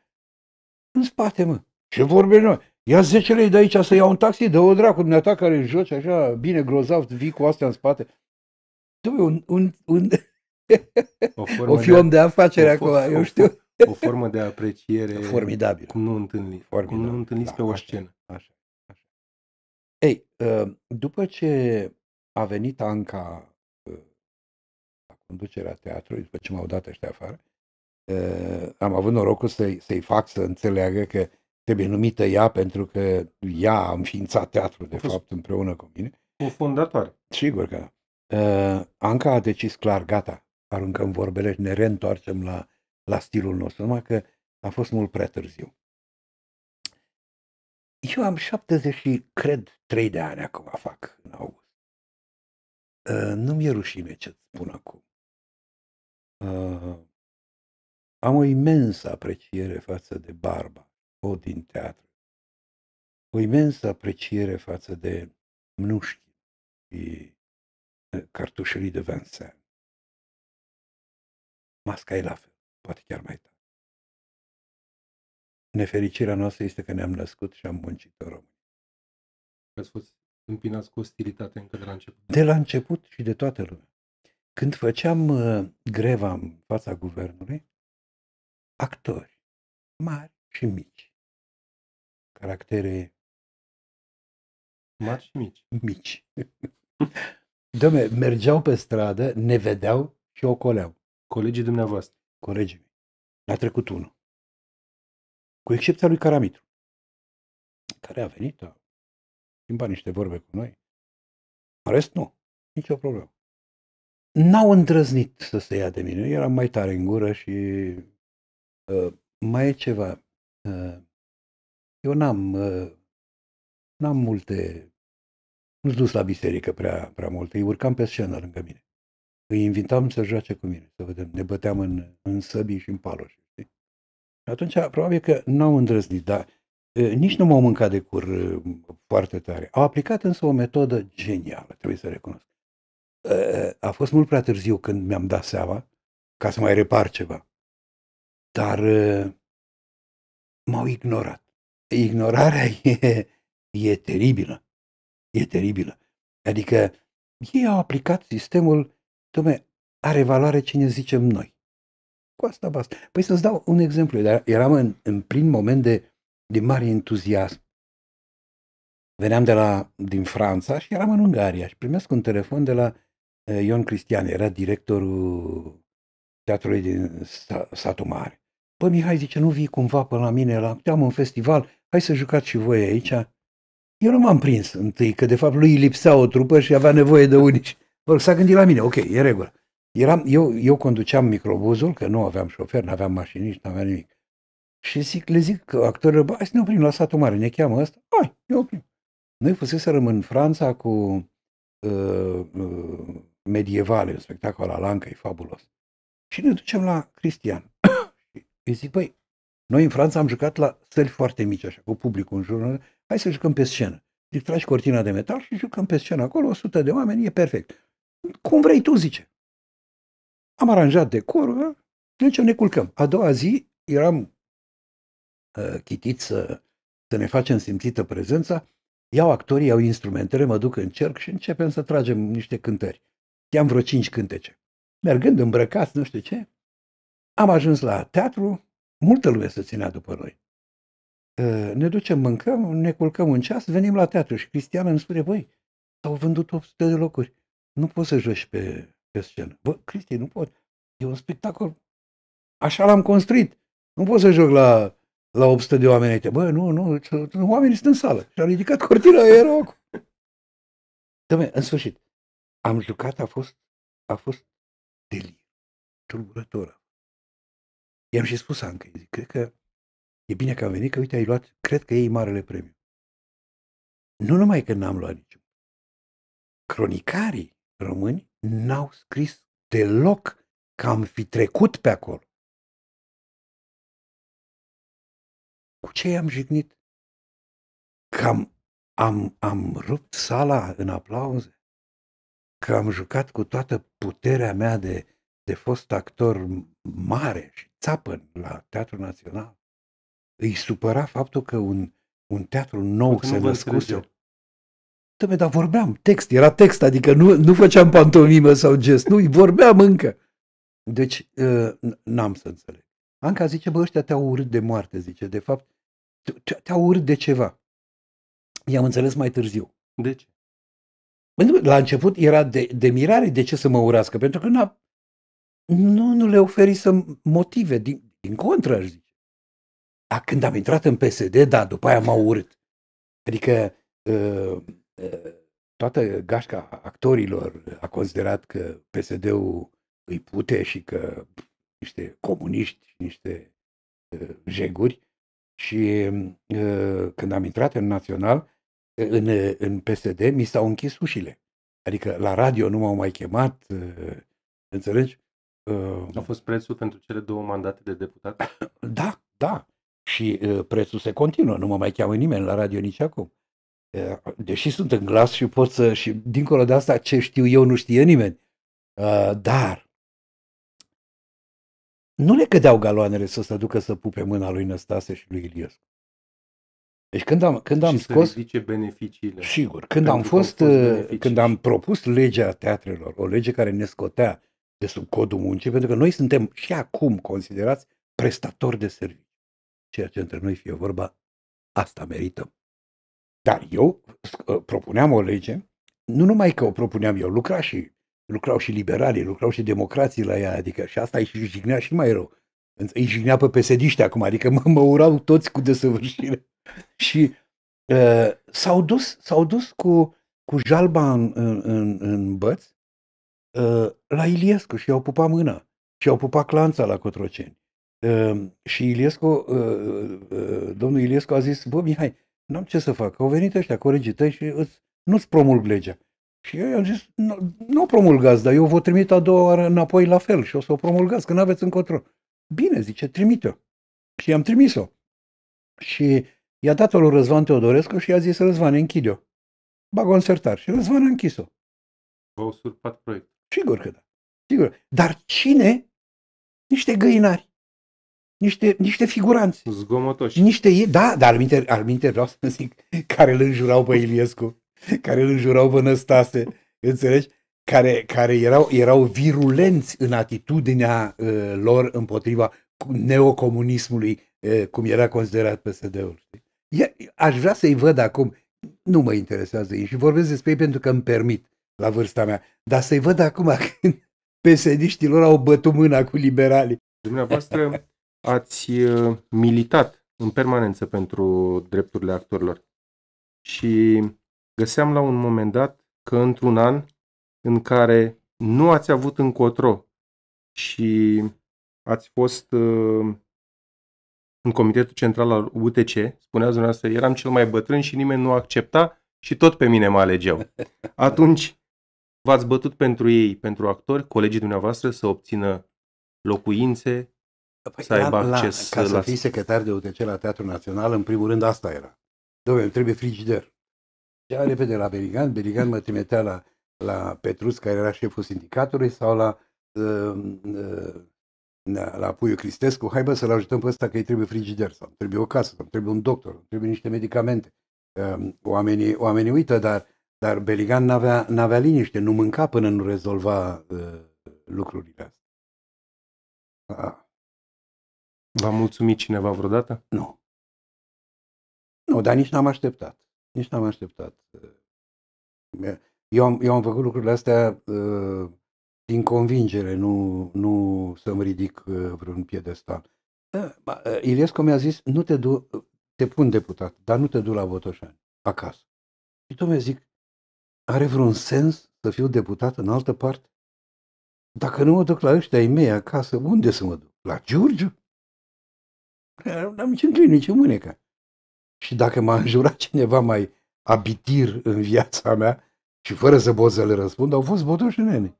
În spate, mă. Ce vorbe noi? Ia 10 lei de aici să iau un taxi, dă o dracu, dumneata care joci așa, bine grozav, vii cu astea în spate. Tu, un, un, un... O, o fi de om de afacere acolo, for, eu știu. O formă de apreciere formidabil. Cum nu întâlni, formidabil. cum nu întâlniți da, pe o scenă. Ei, uh, după ce a venit Anca uh, la conducerea teatrului, după ce m-au dat ăștia afară, uh, am avut norocul să-i, să fac să înțeleagă că trebuie numită ea pentru că ea a înființat teatrul, de fapt, împreună cu mine. Cu fondatoare. Sigur că da. Anca a decis clar, gata, aruncăm vorbele și ne reîntoarcem la, la stilul nostru, numai că a fost mult prea târziu. Eu am 70 și cred 3 de ani acum fac în august. Uh, ă, nu-mi e rușine ce spun acum. Uh, am o imensă apreciere față de barba, o din teatru. O imensă apreciere față de mnușchi și uh, de Vincent. Masca e la fel, poate chiar mai tare. Nefericirea noastră este că ne-am născut și am muncit în România. Ați fost împinați cu ostilitate încă de la început? Da? De la început și de toată lumea. Când făceam uh, greva în fața guvernului, actori mari și mici, caractere mari și mici. Mici. Dom'le, mergeau pe stradă, ne vedeau și ocoleau. Colegii dumneavoastră. Colegii mei. a trecut unul. Cu excepția lui Caramitru, care a venit, a schimbat niște vorbe cu noi. În rest, nu. Nicio problemă. N-au îndrăznit să se ia de mine. Eu eram mai tare în gură și uh, mai e ceva. Uh, eu n-am, uh, n-am multe nu-s dus la biserică prea, prea mult, îi urcam pe scenă lângă mine. Îi invitam să joace cu mine, să vedem. Ne băteam în, în săbii și în paloși. Atunci, probabil că nu au îndrăznit, dar nici nu m-au mâncat de cur foarte tare. Au aplicat însă o metodă genială, trebuie să recunosc. A fost mult prea târziu când mi-am dat seama ca să mai repar ceva. Dar m-au ignorat. Ignorarea e, e teribilă. E teribilă. Adică ei au aplicat sistemul, domne, are valoare cine zicem noi cu asta basta. Păi să-ți dau un exemplu. Eram în, în plin moment de, de mare entuziasm. Veneam de la, din Franța și eram în Ungaria și primesc un telefon de la eh, Ion Cristian, era directorul teatrului din satul mare. Bă, Mihai zice, nu vii cumva pe la mine, la, am un festival, hai să jucați și voi aici. Eu nu m-am prins întâi, că de fapt lui lipsea o trupă și avea nevoie de unici. Vă s-a gândit la mine, ok, e regulă. Eram, eu, eu conduceam microbuzul, că nu aveam șofer, nu aveam mașinist, nu aveam nimic. Și zic, le zic actorilor, hai să ne oprim la satul mare, ne cheamă ăsta, hai, ne oprim. Noi fuseserăm în Franța cu uh, uh, medievale, un spectacol la Lanca, e fabulos. Și ne ducem la Cristian. Îi zic, băi, noi în Franța am jucat la săli foarte mici, așa, cu publicul în jurul hai să jucăm pe scenă. Deci tragi cortina de metal și jucăm pe scenă acolo, 100 de oameni, e perfect. Cum vrei tu, zice. Am aranjat decorul, da? de deci, ce ne culcăm. A doua zi eram uh, ă, chitit să, să ne facem simțită prezența, iau actorii, iau instrumentele, mă duc în cerc și începem să tragem niște cântări. am vreo cinci cântece. Mergând îmbrăcați, nu știu ce, am ajuns la teatru, multă lume se ținea după noi. Ă, ne ducem, mâncăm, ne culcăm un ceas, venim la teatru și Cristian îmi spune, voi, s-au vândut 800 de locuri, nu poți să joci pe pe scenă. Bă, Cristi, nu pot. E un spectacol. Așa l-am construit. Nu pot să joc la, la 800 de oameni aici. Bă, nu, nu, oamenii sunt în sală. Și a ridicat cortina, era acolo. Dă în sfârșit, am jucat, a fost, a fost delir, tulburător. I-am și spus Anca, zic, cred că e bine că am venit, că uite, ai luat, cred că ei marele premiu. Nu numai că n-am luat niciun. Cronicarii români n-au scris deloc că am fi trecut pe acolo. Cu ce i-am jignit? Că am, am, am rupt sala în aplauze? Că am jucat cu toată puterea mea de, de fost actor mare și țapă la Teatrul Național? Îi supăra faptul că un, un teatru nou Acum se născuse Dom'le, dar vorbeam, text, era text, adică nu, nu făceam pantomimă sau gest, nu, vorbeam încă. Deci, ă, n-am să înțeleg. Anca zice, bă, ăștia te-au urât de moarte, zice, de fapt, te-au urât de ceva. I-am înțeles mai târziu. De ce? La început era de, de mirare de ce să mă urască, pentru că n-a, nu, nu le oferi să motive, din, din contră, aș zice. A, când am intrat în PSD, da, după aia m-au urât. Adică, uh, toată gașca actorilor a considerat că PSD-ul îi pute și că niște comuniști, niște jeguri. Și când am intrat în Național, în, în PSD, mi s-au închis ușile. Adică la radio nu m-au mai chemat, înțelegi? A fost prețul pentru cele două mandate de deputat? Da, da. Și prețul se continuă, nu mă mai cheamă nimeni la radio nici acum deși sunt în glas și pot să, și dincolo de asta ce știu eu nu știe nimeni, dar nu le cădeau galoanele să se ducă să pupe mâna lui Năstase și lui Ilios. Deci când am, când am scos... Să beneficiile. Sigur. Când am fost, fost când am propus legea teatrelor, o lege care ne scotea de sub codul muncii, pentru că noi suntem și acum considerați prestatori de servicii. Ceea ce între noi fie vorba, asta merităm. Dar eu uh, propuneam o lege, nu numai că o propuneam eu, lucra și, lucrau și liberalii, lucrau și democrații la ea, adică și asta îi jignea și mai rău. Îi jignea pe pesediști acum, adică mă, mă urau toți cu desăvârșire. și uh, s-au dus, s-au dus cu, cu jalba în, în, în, în uh, la Iliescu și i-au pupat mâna și au pupat clanța la Cotroceni. Uh, și Iliescu, uh, uh, domnul Iliescu a zis, bă, Mihai, N-am ce să fac. Au venit ăștia colegii tăi și îți, nu-ți promulg legea. Și eu i-am zis, nu, nu promulgați, dar eu vă trimit a doua oară înapoi la fel și o să o promulgați, că nu aveți încotro. Bine, zice, trimite-o. Și i-am trimis-o. Și i-a dat-o lui Răzvan Teodorescu și i-a zis, Răzvan, închide-o. Bag-o sertar. Și Răzvan a închis-o. V-a usurpat Sigur că da. Sigur. Dar cine? Niște găinari niște, niște figuranți. Zgomotoși. Niște, da, dar alminte, alminte vreau să zic, care îl înjurau pe Iliescu, care îl înjurau pe Năstase, înțelegi? Care, care erau, erau virulenți în atitudinea uh, lor împotriva neocomunismului, uh, cum era considerat PSD-ul. Aș vrea să-i văd acum, nu mă interesează ei și vorbesc despre ei pentru că îmi permit la vârsta mea, dar să-i văd acum când psd lor au bătut mâna cu liberalii. Dumneavoastră ați uh, militat în permanență pentru drepturile actorilor. Și găseam la un moment dat că într-un an în care nu ați avut încotro și ați fost uh, în Comitetul Central al UTC, spuneați dumneavoastră, eram cel mai bătrân și nimeni nu accepta și tot pe mine mă alegeau. Atunci v-ați bătut pentru ei, pentru actori, colegii dumneavoastră să obțină locuințe, păi, să aibă la, acces. Ca la... să fii secretar de UTC la Teatrul Național, în primul rând asta era. Dom'le, trebuie frigider. Și repede la Berigan, Berigan mă trimitea la, la Petrus, care era șeful sindicatului, sau la, uh, uh, da, la Puiu Cristescu, hai bă să-l ajutăm pe ăsta că îi trebuie frigider, sau trebuie o casă, sau trebuie un doctor, trebuie niște medicamente. Uh, oamenii, oamenii uită, dar, dar Beligan n-avea, n-avea liniște, nu mânca până nu rezolva uh, lucrurile astea. Ah. V-a mulțumit cineva vreodată? Nu. Nu, dar nici n-am așteptat. Nici n-am așteptat. Eu am, eu am făcut lucrurile astea uh, din convingere, nu, nu să-mi ridic uh, vreun piedestal. Uh, uh Iliescu mi-a zis, nu te du, te pun deputat, dar nu te du la Botoșani, acasă. Și tu mi zic, are vreun sens să fiu deputat în altă parte? Dacă nu mă duc la ăștia ai mei acasă, unde să mă duc? La Giurgiu? am nici nici în mânecă. Și dacă m-a înjurat cineva mai abitir în viața mea și fără să pot să le răspund, au fost botoși nene.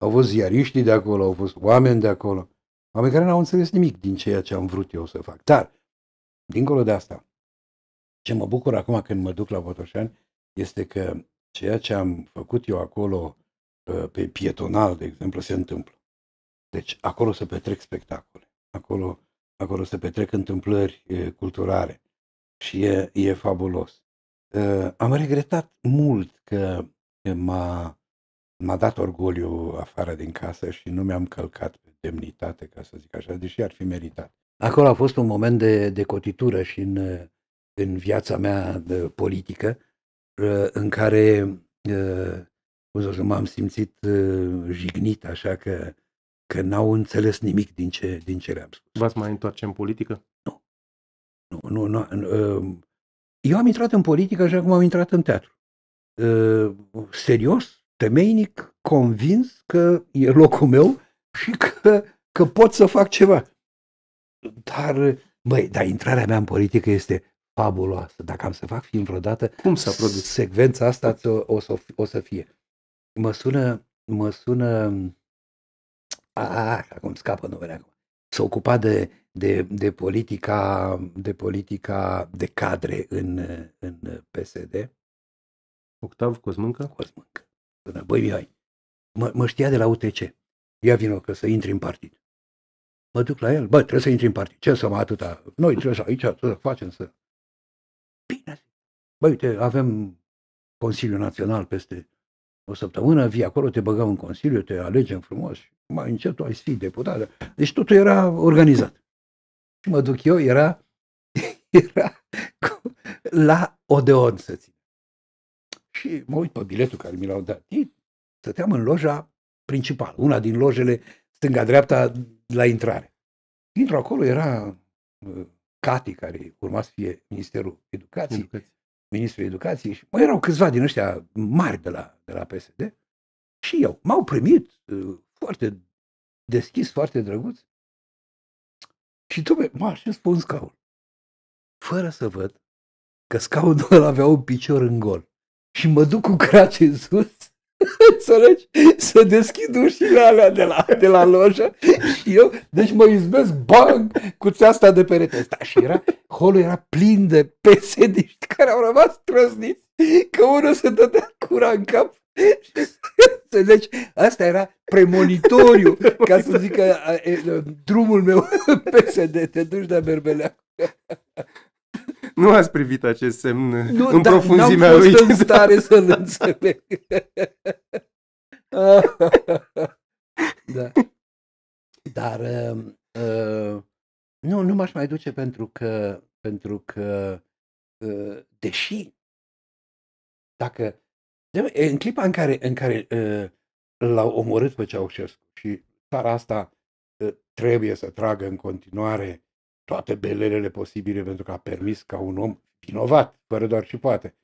Au fost ziariștii de acolo, au fost oameni de acolo. Oameni care n-au înțeles nimic din ceea ce am vrut eu să fac. Dar, dincolo de asta, ce mă bucur acum când mă duc la Botoșani este că ceea ce am făcut eu acolo ă, pe pietonal, de exemplu, se întâmplă. Deci acolo se petrec spectacole. Acolo acolo se petrec întâmplări culturale și e, e fabulos. Am regretat mult că m-a, m-a dat orgoliu afară din casă și nu mi-am călcat pe demnitate, ca să zic așa, deși ar fi meritat. Acolo a fost un moment de, de cotitură și în, în viața mea de politică, în care, cum să m-am simțit jignit, așa că că n-au înțeles nimic din ce, din ce le-am spus. V-ați mai întoarce în politică? Nu. nu, nu, nu um, eu am intrat în politică așa cum am intrat în teatru. Uh, serios, temeinic, convins că e locul meu și că, că pot să fac ceva. Dar, băi, dar intrarea mea în politică este fabuloasă. Dacă am să fac film vreodată, Cum s-a produs? secvența asta o, o, să, o să fie. Mă sună, mă sună ah, acum scapă numele acum, s-a ocupat de, de, de, politica, de politica de cadre în, în PSD. Octav Cosmâncă? Cosmâncă. Băi, Mihai, mă, mă știa de la UTC. Ia vino că să intri în partid. Mă duc la el, bă, trebuie să intri în partid. Ce să mă atâta? Noi trebuie să aici, să facem să... Bine. Băi, uite, avem Consiliul Național peste o săptămână, vii acolo, te băgăm în Consiliu, te alegem frumos, mai încet tu ai fi deputat. Deci totul era organizat. Și mă duc eu, era, era la Odeon, să zic. Și mă uit pe biletul care mi l-au dat. Ei, stăteam în loja principală, una din lojele stânga-dreapta la intrare. Intru acolo, era uh, Cati, care urma să fie Ministerul Educației, Educație. Ministrul Educației, și mai erau câțiva din ăștia mari de la de la PSD, și eu. M-au primit uh, foarte deschis, foarte drăguț. Și tu m-a așez pe un scaun. Fără să văd că scaunul ăla avea un picior în gol. Și mă duc cu crace în sus Înțelegi? Să deschid ușile alea de la, de la lojă și eu, deci mă izbesc, bang, cu asta de perete. Da, Și era, holul era plin de pesediști care au rămas trăzniți, că unul se dădea cura în cap deci, asta era premonitoriu, ca să zic că drumul meu PSD, te duci de berbelea. Nu ați privit acest semn nu, în da, profunzimea lui. Nu, în stare să-l înțeleg. da. Dar uh, uh, nu, nu m-aș mai duce pentru că, pentru că uh, deși dacă în clipa în care, în care uh, l-au omorât pe Ceaușescu și țara asta uh, trebuie să tragă în continuare toate belerele posibile pentru că a permis ca un om vinovat, fără doar și poate,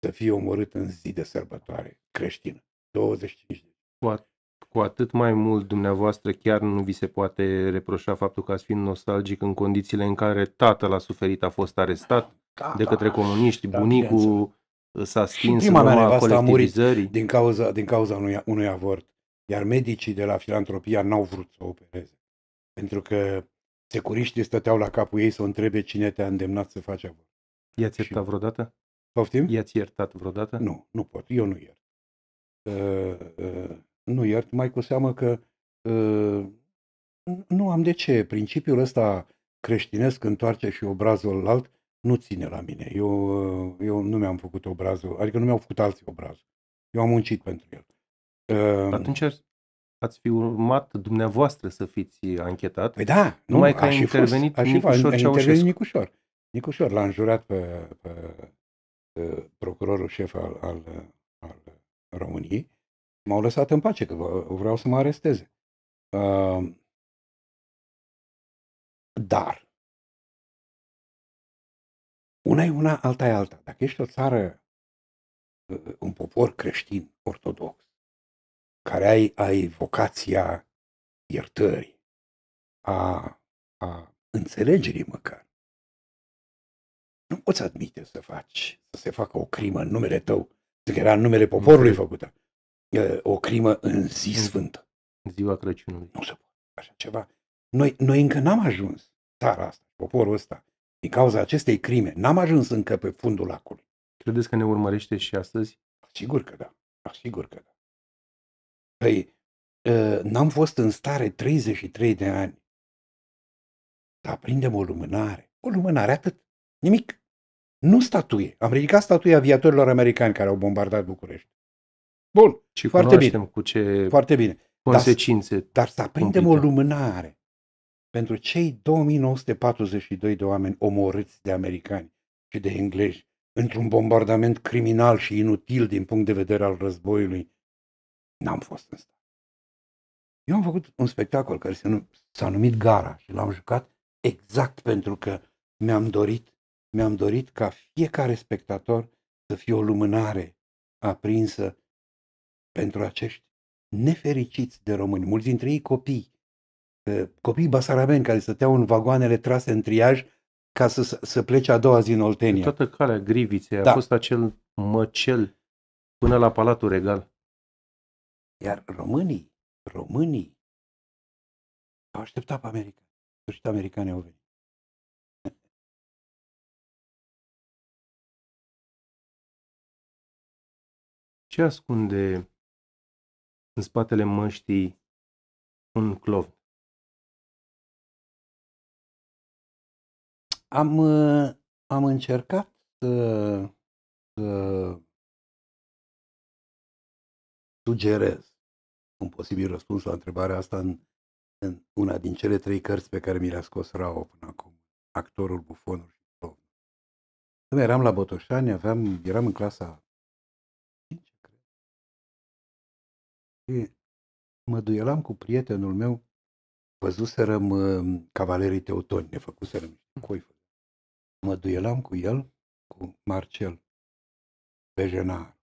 să fie omorât în zi de sărbătoare creștină. 25 de cu, cu atât mai mult dumneavoastră chiar nu vi se poate reproșa faptul că ați fi nostalgic în condițiile în care tatăl a suferit, a fost arestat da, de da. către comuniști, da, bunicul s-a stins și prima în urma colectivizării. din cauza, din cauza unui, unui avort. Iar medicii de la filantropia n-au vrut să opereze. Pentru că Securiștii stăteau la capul ei să o întrebe cine te-a îndemnat să faci avort. I-ați iertat și... vreodată? Poftim? I-ați iertat vreodată? Nu, nu pot. Eu nu iert. Uh, uh, nu iert, mai cu seamă că uh, nu am de ce. Principiul ăsta creștinesc întoarce și obrazul alt nu ține la mine. Eu, eu nu mi-am făcut obrazul, adică nu mi-au făcut alții obrazul. Eu am muncit pentru el. Păi, ehm, atunci ați fi urmat dumneavoastră să fiți anchetat. Păi da, nu, că a, intervenit fost, Nicușor a, a intervenit Nicușor. Nicușor l-a înjurat pe, pe, pe procurorul șef al, al, al României. M-au lăsat în pace, că vreau să mă aresteze. Uh, dar, una e una, alta e alta. Dacă ești o țară, uh, un popor creștin, ortodox, care ai, ai vocația iertării, a, a înțelegerii măcar. Nu poți admite să faci, să se facă o crimă în numele tău, să era în numele poporului făcută, o crimă în zi sfântă. Ziua Crăciunului. Nu se poate așa ceva. Noi, noi încă n-am ajuns, țara asta, poporul ăsta, din cauza acestei crime, n-am ajuns încă pe fundul lacului. Credeți că ne urmărește și astăzi? Sigur că da, sigur că da. Păi, ă, n-am fost în stare 33 de ani să aprindem o lumânare. O lumânare, atât. Nimic. Nu statuie. Am ridicat statuia aviatorilor americani care au bombardat București. Bun. Și foarte bine. cu ce foarte bine. consecințe. Dar, dar să aprindem o lumânare pentru cei 2942 de oameni omorâți de americani și de englezi într-un bombardament criminal și inutil din punct de vedere al războiului N-am fost în stare. Eu am făcut un spectacol care s-a numit Gara și l-am jucat exact pentru că mi-am dorit, mi-am dorit ca fiecare spectator să fie o lumânare aprinsă pentru acești nefericiți de români, mulți dintre ei copii, ă, copii basarabeni care stăteau în vagoanele trase în triaj ca să, să plece a doua zi în Oltenia. Toată calea Griviței da. a fost acel măcel până la Palatul Regal. Iar românii, românii, au așteptat pe America. Sfârșit americanii au venit. Ce ascunde în spatele măștii un clovn? Am, ă, am încercat să, să sugerez un posibil răspuns la întrebarea asta în, în una din cele trei cărți pe care mi le-a scos Rao până acum, Actorul, Bufonul și Clovn. Când eram la Botoșani, aveam, eram în clasa 5, cred. Și mă duelam cu prietenul meu, văzuserăm uh, Cavalerii Teutoni, ne făcuserăm niște hm. coifă. Mă duelam cu el, cu Marcel Bejenar.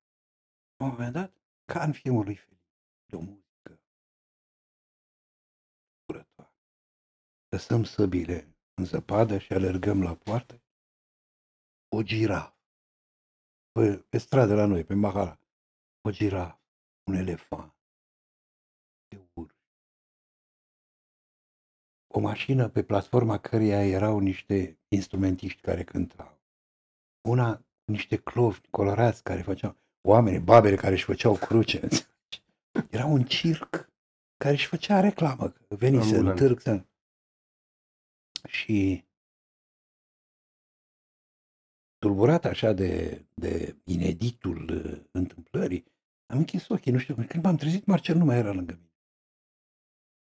La un moment dat, ca în filmul lui Felipe, domnul lăsăm săbile în zăpadă și alergăm la poartă, o gira pe, pe stradă la noi, pe Mahala, o gira un elefant, de urs, o mașină pe platforma căreia erau niște instrumentiști care cântau, una niște clovi colorați care făceau, oameni, babere care își făceau cruce, era un circ care își făcea reclamă, venise în târg, și tulburat așa de, de ineditul uh, întâmplării, am închis ochii, nu știu, când m-am trezit, Marcel nu mai era lângă mine.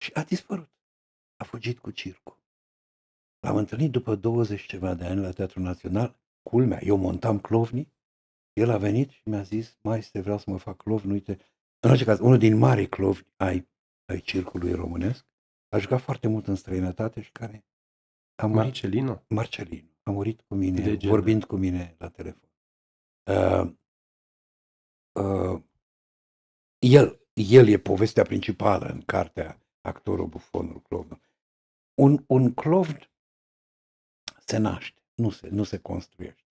Și a dispărut. A fugit cu circul. L-am întâlnit după 20 ceva de ani la Teatrul Național, culmea, eu montam clovni, el a venit și mi-a zis, mai este vreau să mă fac clovni, uite, în orice caz, unul din mari clovni ai, ai circului românesc, a jucat foarte mult în străinătate și care a murit Marcelino? Marcelino. A murit cu mine, Legenda. vorbind cu mine la telefon. Uh, uh, el, el e povestea principală în cartea Actorul, bufonul, clovnul. Un, un clovn se naște, nu se, nu se construiește.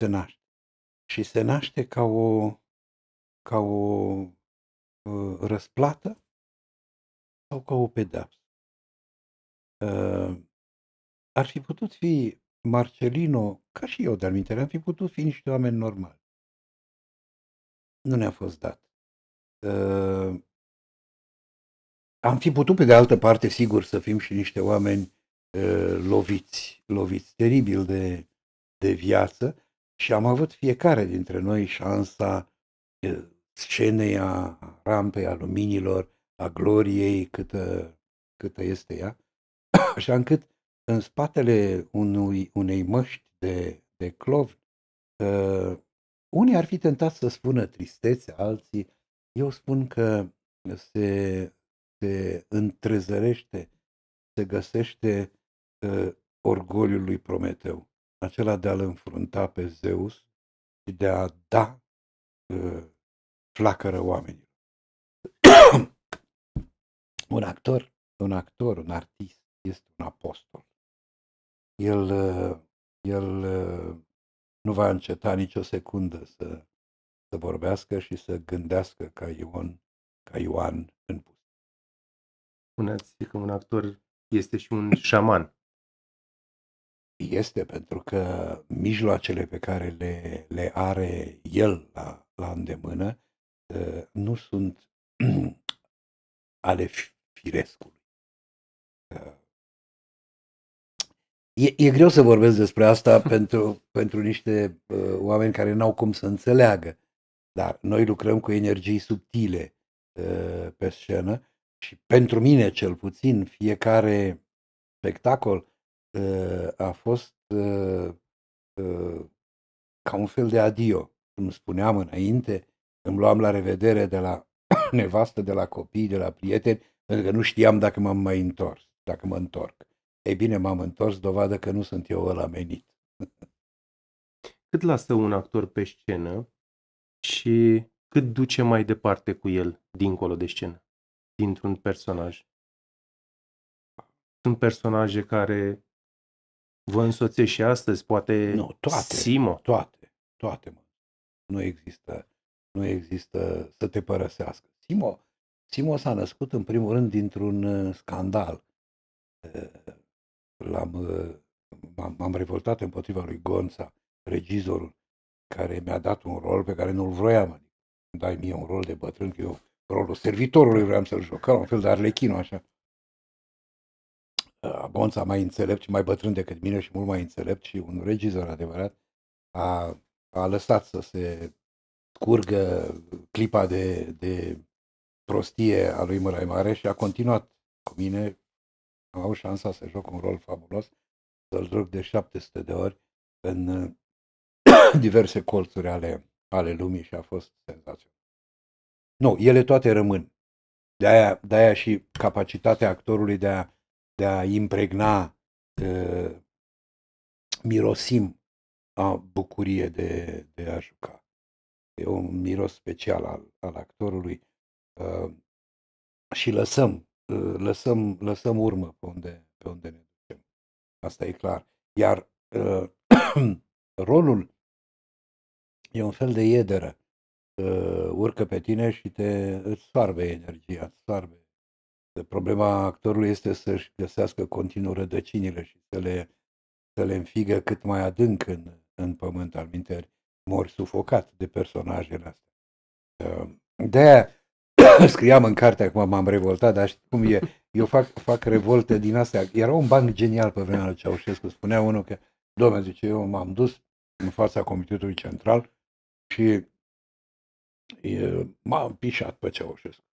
Se naște. Și se naște ca o, ca o uh, răsplată sau ca o pedeapsă. Uh, ar fi putut fi Marcelino, ca și eu de-al am fi putut fi niște oameni normali. Nu ne-a fost dat. Uh, am fi putut, pe de altă parte, sigur, să fim și niște oameni uh, loviți, loviți teribil de, de viață și am avut fiecare dintre noi șansa uh, scenei, a rampei, a luminilor, a gloriei, câtă, câtă este ea, așa încât în spatele unui, unei măști de, de clov, uh, ă, unii ar fi tentați să spună tristețe, alții, eu spun că se, se întrezărește, se găsește uh, orgoliul lui Prometeu, acela de a-l înfrunta pe Zeus și de a da uh, flacără oamenilor. un actor, un actor, un artist este un apostol el, uh, el uh, nu va înceta nicio secundă să, să vorbească și să gândească ca Ion, ca Ioan în pus. Spuneați că un actor este și un șaman. Este, pentru că mijloacele pe care le, le are el la, la îndemână uh, nu sunt ale firescului. E, e greu să vorbesc despre asta pentru, pentru niște uh, oameni care n-au cum să înțeleagă, dar noi lucrăm cu energii subtile uh, pe scenă și pentru mine cel puțin fiecare spectacol uh, a fost uh, uh, ca un fel de adio. Cum spuneam înainte, îmi luam la revedere de la nevastă, de la copii, de la prieteni, pentru că nu știam dacă m-am mai întors, dacă mă întorc. Ei bine, m-am întors, dovadă că nu sunt eu ăla menit. Cât lasă un actor pe scenă și cât duce mai departe cu el dincolo de scenă, dintr-un personaj? Sunt personaje care vă însoțesc și astăzi, poate nu, toate, Simo. Toate, toate, mă. Nu există, nu există să te părăsească. Simo, Simo s-a născut în primul rând dintr-un uh, scandal uh, l-am, uh, m-am revoltat împotriva lui Gonța, regizorul, care mi-a dat un rol pe care nu-l vroiam. Adică, dai mie un rol de bătrân, că eu rolul servitorului vreau să-l joc, ca un fel de arlechino, așa. Uh, Gonța mai înțelept și mai bătrân decât mine și mult mai înțelept și un regizor adevărat a, a lăsat să se scurgă clipa de, de prostie a lui Mărai Mare și a continuat cu mine avut șansa să joc un rol fabulos, să-l joc de 700 de ori în diverse colțuri ale, ale lumii și a fost senzațional. Nu, ele toate rămân. De-aia, de-aia și capacitatea actorului de a, de a impregna de, mirosim a bucurie de, de a juca. E un miros special al, al actorului uh, și lăsăm lăsăm, lăsăm urmă pe unde, pe unde ne ducem. Asta e clar. Iar uh, rolul e un fel de iederă. Uh, urcă pe tine și te îți sarbe energia, îți sarbe. Problema actorului este să-și găsească continuu rădăcinile și să le, să le înfigă cât mai adânc în, în pământ al minteri. Mori sufocat de personajele astea. Uh, de scriam în carte, acum m-am revoltat, dar știi cum e, eu fac, fac revolte din astea. Era un banc genial pe vremea lui Ceaușescu, spunea unul că, domnule, zice, eu m-am dus în fața Comitetului Central și e, m-am pișat pe Ceaușescu.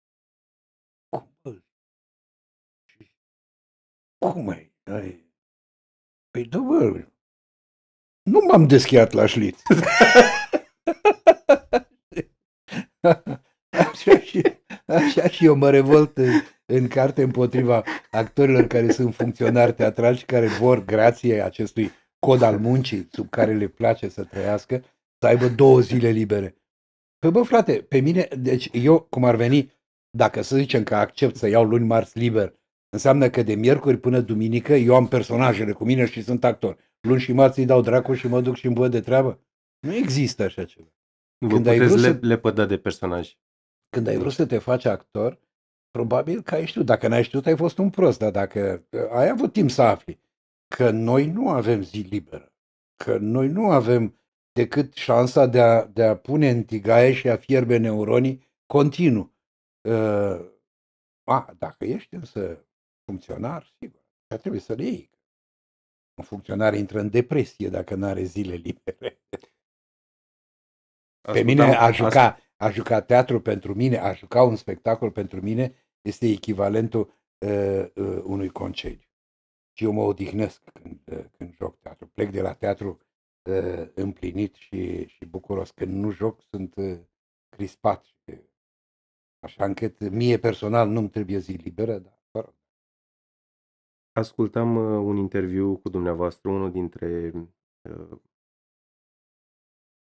Cum, Cum ai? ai? Păi, domnule, nu m-am deschiat la șlit. Așa și eu mă revolt în, în carte împotriva actorilor care sunt funcționari teatrali și care vor, grație acestui cod al muncii sub care le place să trăiască, să aibă două zile libere. Păi bă, frate, pe mine, deci eu, cum ar veni, dacă să zicem că accept să iau luni marți liber, înseamnă că de miercuri până duminică eu am personajele cu mine și sunt actor. Luni și marți îi dau dracu și mă duc și îmi văd de treabă. Nu există așa ceva. Vă Când puteți ai vrut le, să... lepăda de personaj. Când ai vrut să te faci actor, probabil că ai știut. Dacă n-ai știut, ai fost un prost, dar dacă ă, ai avut timp să afli că noi nu avem zi liberă, că noi nu avem decât șansa de a, de a pune în tigaie și a fierbe neuronii continuu. Uh, a, dacă ești însă funcționar, sigur, trebuie să le iei. Un funcționar intră în depresie dacă nu are zile libere. Ascultam, Pe mine a juca, a juca teatru pentru mine, a juca un spectacol pentru mine, este echivalentul uh, uh, unui concediu. Și eu mă odihnesc când, uh, când joc teatru. Plec de la teatru uh, împlinit și, și bucuros. Când nu joc, sunt uh, crispat. Așa încât mie personal nu-mi trebuie zi liberă, dar fără. Rog. Ascultam uh, un interviu cu dumneavoastră, unul dintre uh,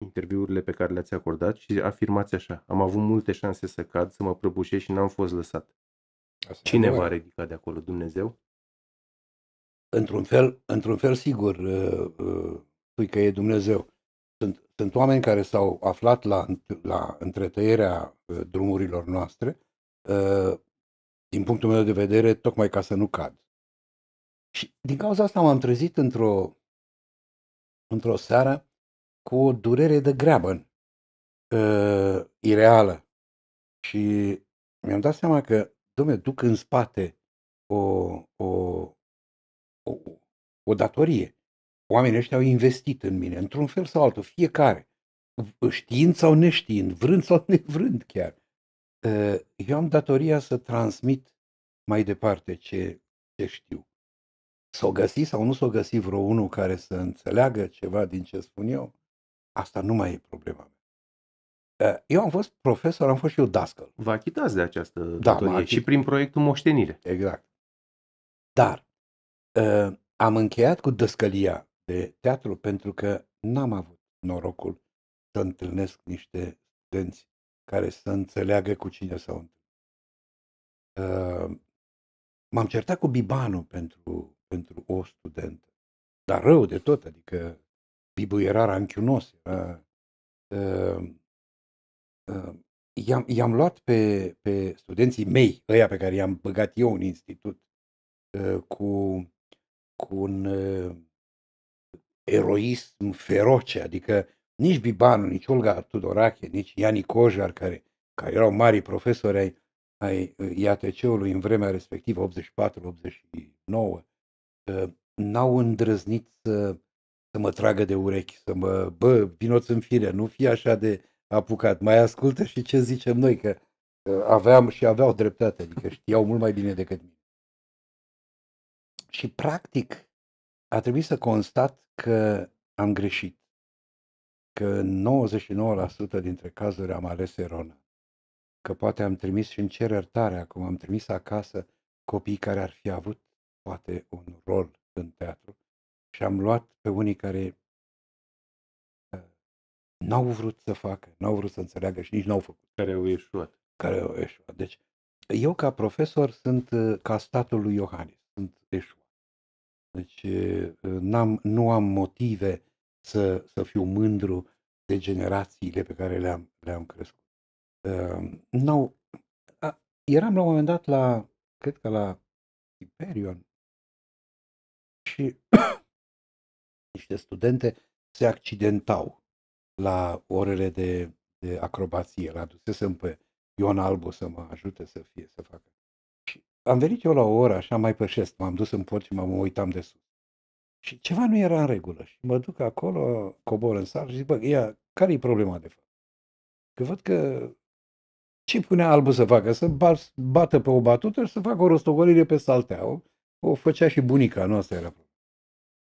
interviurile pe care le-ați acordat și afirmați așa, am avut multe șanse să cad, să mă prăbușesc și n-am fost lăsat. Asta Cine va ridica de acolo? Dumnezeu? Într-un fel, într-un fel sigur, spui uh, uh, că e Dumnezeu. Sunt, sunt oameni care s-au aflat la, la întretăierea uh, drumurilor noastre, din punctul meu de vedere, tocmai ca să nu cad. Și din cauza asta m-am trezit într-o, într-o seară cu o durere de greabă uh, ireală. Și mi-am dat seama că, domne, duc în spate o, o, o, o datorie. Oamenii ăștia au investit în mine, într-un fel sau altul, fiecare, știind sau neștiind, vrând sau nevrând chiar. Uh, eu am datoria să transmit mai departe ce, ce știu. S-o găsi sau nu s-o găsi vreo unul care să înțeleagă ceva din ce spun eu? Asta nu mai e problema mea. Ă, eu am fost profesor, am fost și eu dascăl. Vă achitați de această da, datorie da, și prin proiectul Moștenire. Exact. Dar uh, am încheiat cu dăscălia de teatru pentru că n-am avut norocul să întâlnesc niște studenți care să înțeleagă cu cine sau au Uh, ă, m-am certat cu Bibanu pentru, pentru o studentă, dar rău de tot, adică Bibu era ranchiunos, Uh, uh, uh, i-am, i-am luat pe, pe studenții mei, ăia pe care i-am băgat eu în institut, uh, cu, cu un uh, eroism feroce, adică nici Bibanu, nici Olga Tudorache, nici Iani Cojar, care, care erau mari profesori ai, ai uh, IATC-ului în vremea respectivă, 84-89, uh, n-au îndrăznit să să mă tragă de urechi, să mă, bă, vinoți în fire, nu fi așa de apucat, mai ascultă și ce zicem noi, că aveam și aveau dreptate, adică știau mult mai bine decât mine. Și practic a trebuit să constat că am greșit, că 99% dintre cazuri am ales erona, că poate am trimis și în cer iertare acum, am trimis acasă copii care ar fi avut poate un rol în teatru și am luat pe unii care uh, n-au vrut să facă, n-au vrut să înțeleagă și nici n-au făcut. Care au ieșuat. Care au ieșuat. Deci, eu ca profesor sunt uh, ca statul lui Iohannis, sunt eșuat. Deci uh, n-am, nu am motive să, să fiu mândru de generațiile pe care le-am, le-am crescut. Uh, n-au, a, eram la un moment dat la, cred că la Imperium. și niște studente se accidentau la orele de, de acrobație. L adusesem pe Ion Albu să mă ajute să fie, să facă. Și am venit eu la o oră, așa mai pășesc, m-am dus în port și mă uitam de sus. Și ceva nu era în regulă. Și mă duc acolo, cobor în sală și zic, bă, ia, care e problema de fapt? Că văd că ce punea albu să facă? Să bată pe o batută și să facă o rostogolire pe saltea. O, o făcea și bunica, nu asta era problema.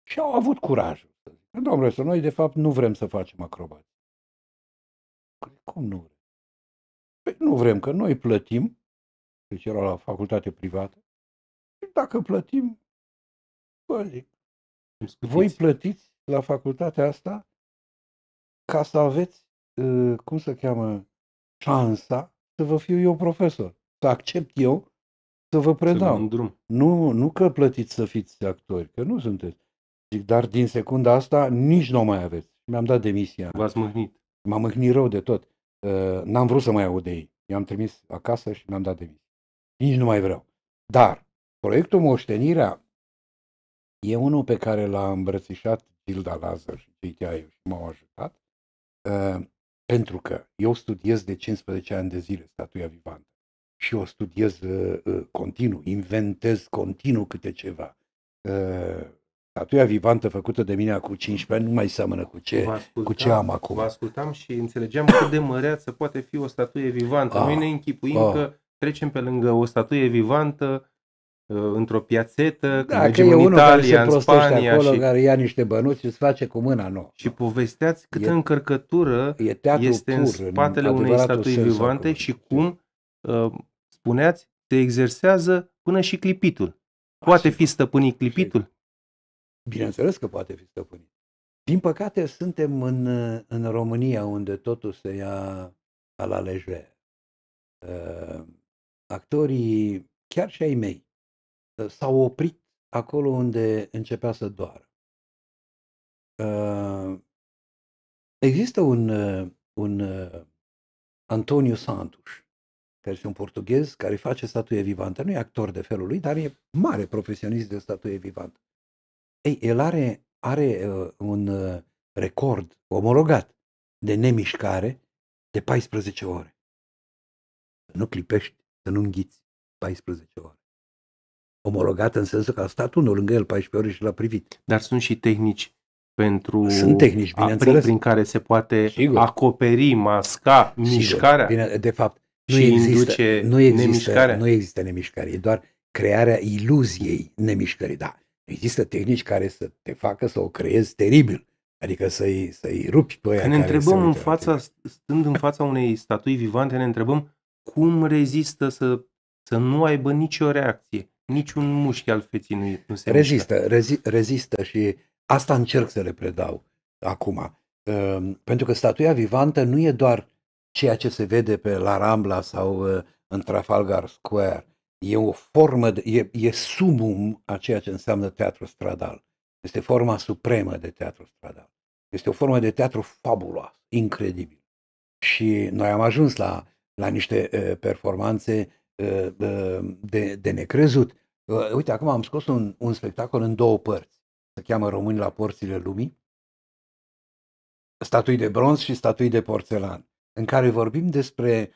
Și au avut curajul să zică, domnule, să noi de fapt nu vrem să facem acrobații. Păi, cum nu vrem? Păi nu vrem, că noi plătim, deci era la facultate privată, și dacă plătim, vă zic, voi plătiți la facultatea asta ca să aveți, ă, cum se cheamă, șansa să vă fiu eu profesor, să accept eu să vă predau. Să drum. Nu, nu că plătiți să fiți actori, că nu sunteți. Zic, dar din secunda asta nici nu o mai aveți. Mi-am dat demisia. V-ați mâhnit. M-am mâhnit rău de tot. Uh, n-am vrut să mai aud de ei. I-am trimis acasă și mi-am dat demisia. Nici nu mai vreau. Dar proiectul Moștenirea e unul pe care l-a îmbrățișat Gilda Lazar și Gitiaiu și m-au ajutat, uh, pentru că eu studiez de 15 ani de zile statuia vivantă și o studiez uh, continuu, inventez continuu câte ceva statuia vivantă făcută de mine acum 15 ani nu mai seamănă cu ce, ascultam, cu ce am acum. Vă ascultam și înțelegeam cât de măreață poate fi o statuie vivantă. A, Noi ah, ne închipuim a. Ah. că trecem pe lângă o statuie vivantă uh, într-o piațetă, da, e în Italia, în Spania. acolo, și... care ia niște bănuți și îți face cu mâna nouă. Și povesteați câtă e, încărcătură e este pur, în spatele în unei statui vivante și cum, uh, spuneați, se exersează până și clipitul. Poate fi stăpânit clipitul? Bineînțeles că poate fi stăpânit. Din păcate, suntem în, în România, unde totul se ia la lejer. Uh, actorii, chiar și ai mei, ă, s-au oprit acolo unde începea să doară. Uh, există un, un Antonio Santos, care este un portughez, care face statuie vivantă. Nu e actor de felul lui, dar e mare profesionist de statuie vivantă. Ei, el are, are uh, un uh, record omologat de nemișcare de 14 ore. Să nu clipești, să nu înghiți 14 ore. Omologat în sensul că a stat unul lângă el 14 ore și l-a privit. Dar sunt și tehnici pentru Sunt tehnici, bineînțeles. prin care se poate Sigur. acoperi, masca, Sigur. mișcarea. Bine, de fapt, nu există, nu există, nemișcare. Nu există nemișcare, e doar crearea iluziei nemișcării. Da, Există tehnici care să te facă să o creezi teribil. Adică să-i, să-i rupi pe aia ne întrebăm în fața, stând în fața unei statui vivante, ne întrebăm cum rezistă să, să nu aibă nicio reacție. Niciun mușchi al feții nu, nu se Rezistă, rezi, rezistă și asta încerc să le predau acum. Ehm, pentru că statuia vivantă nu e doar ceea ce se vede pe la Rambla sau ă, în Trafalgar Square e o formă, de, e, e sumum a ceea ce înseamnă teatru stradal. Este forma supremă de teatru stradal. Este o formă de teatru fabuloasă, incredibil. Și noi am ajuns la, la niște uh, performanțe uh, de, de necrezut. Uh, uite, acum am scos un, un spectacol în două părți. Se cheamă Români la porțile lumii. Statui de bronz și statui de porțelan, în care vorbim despre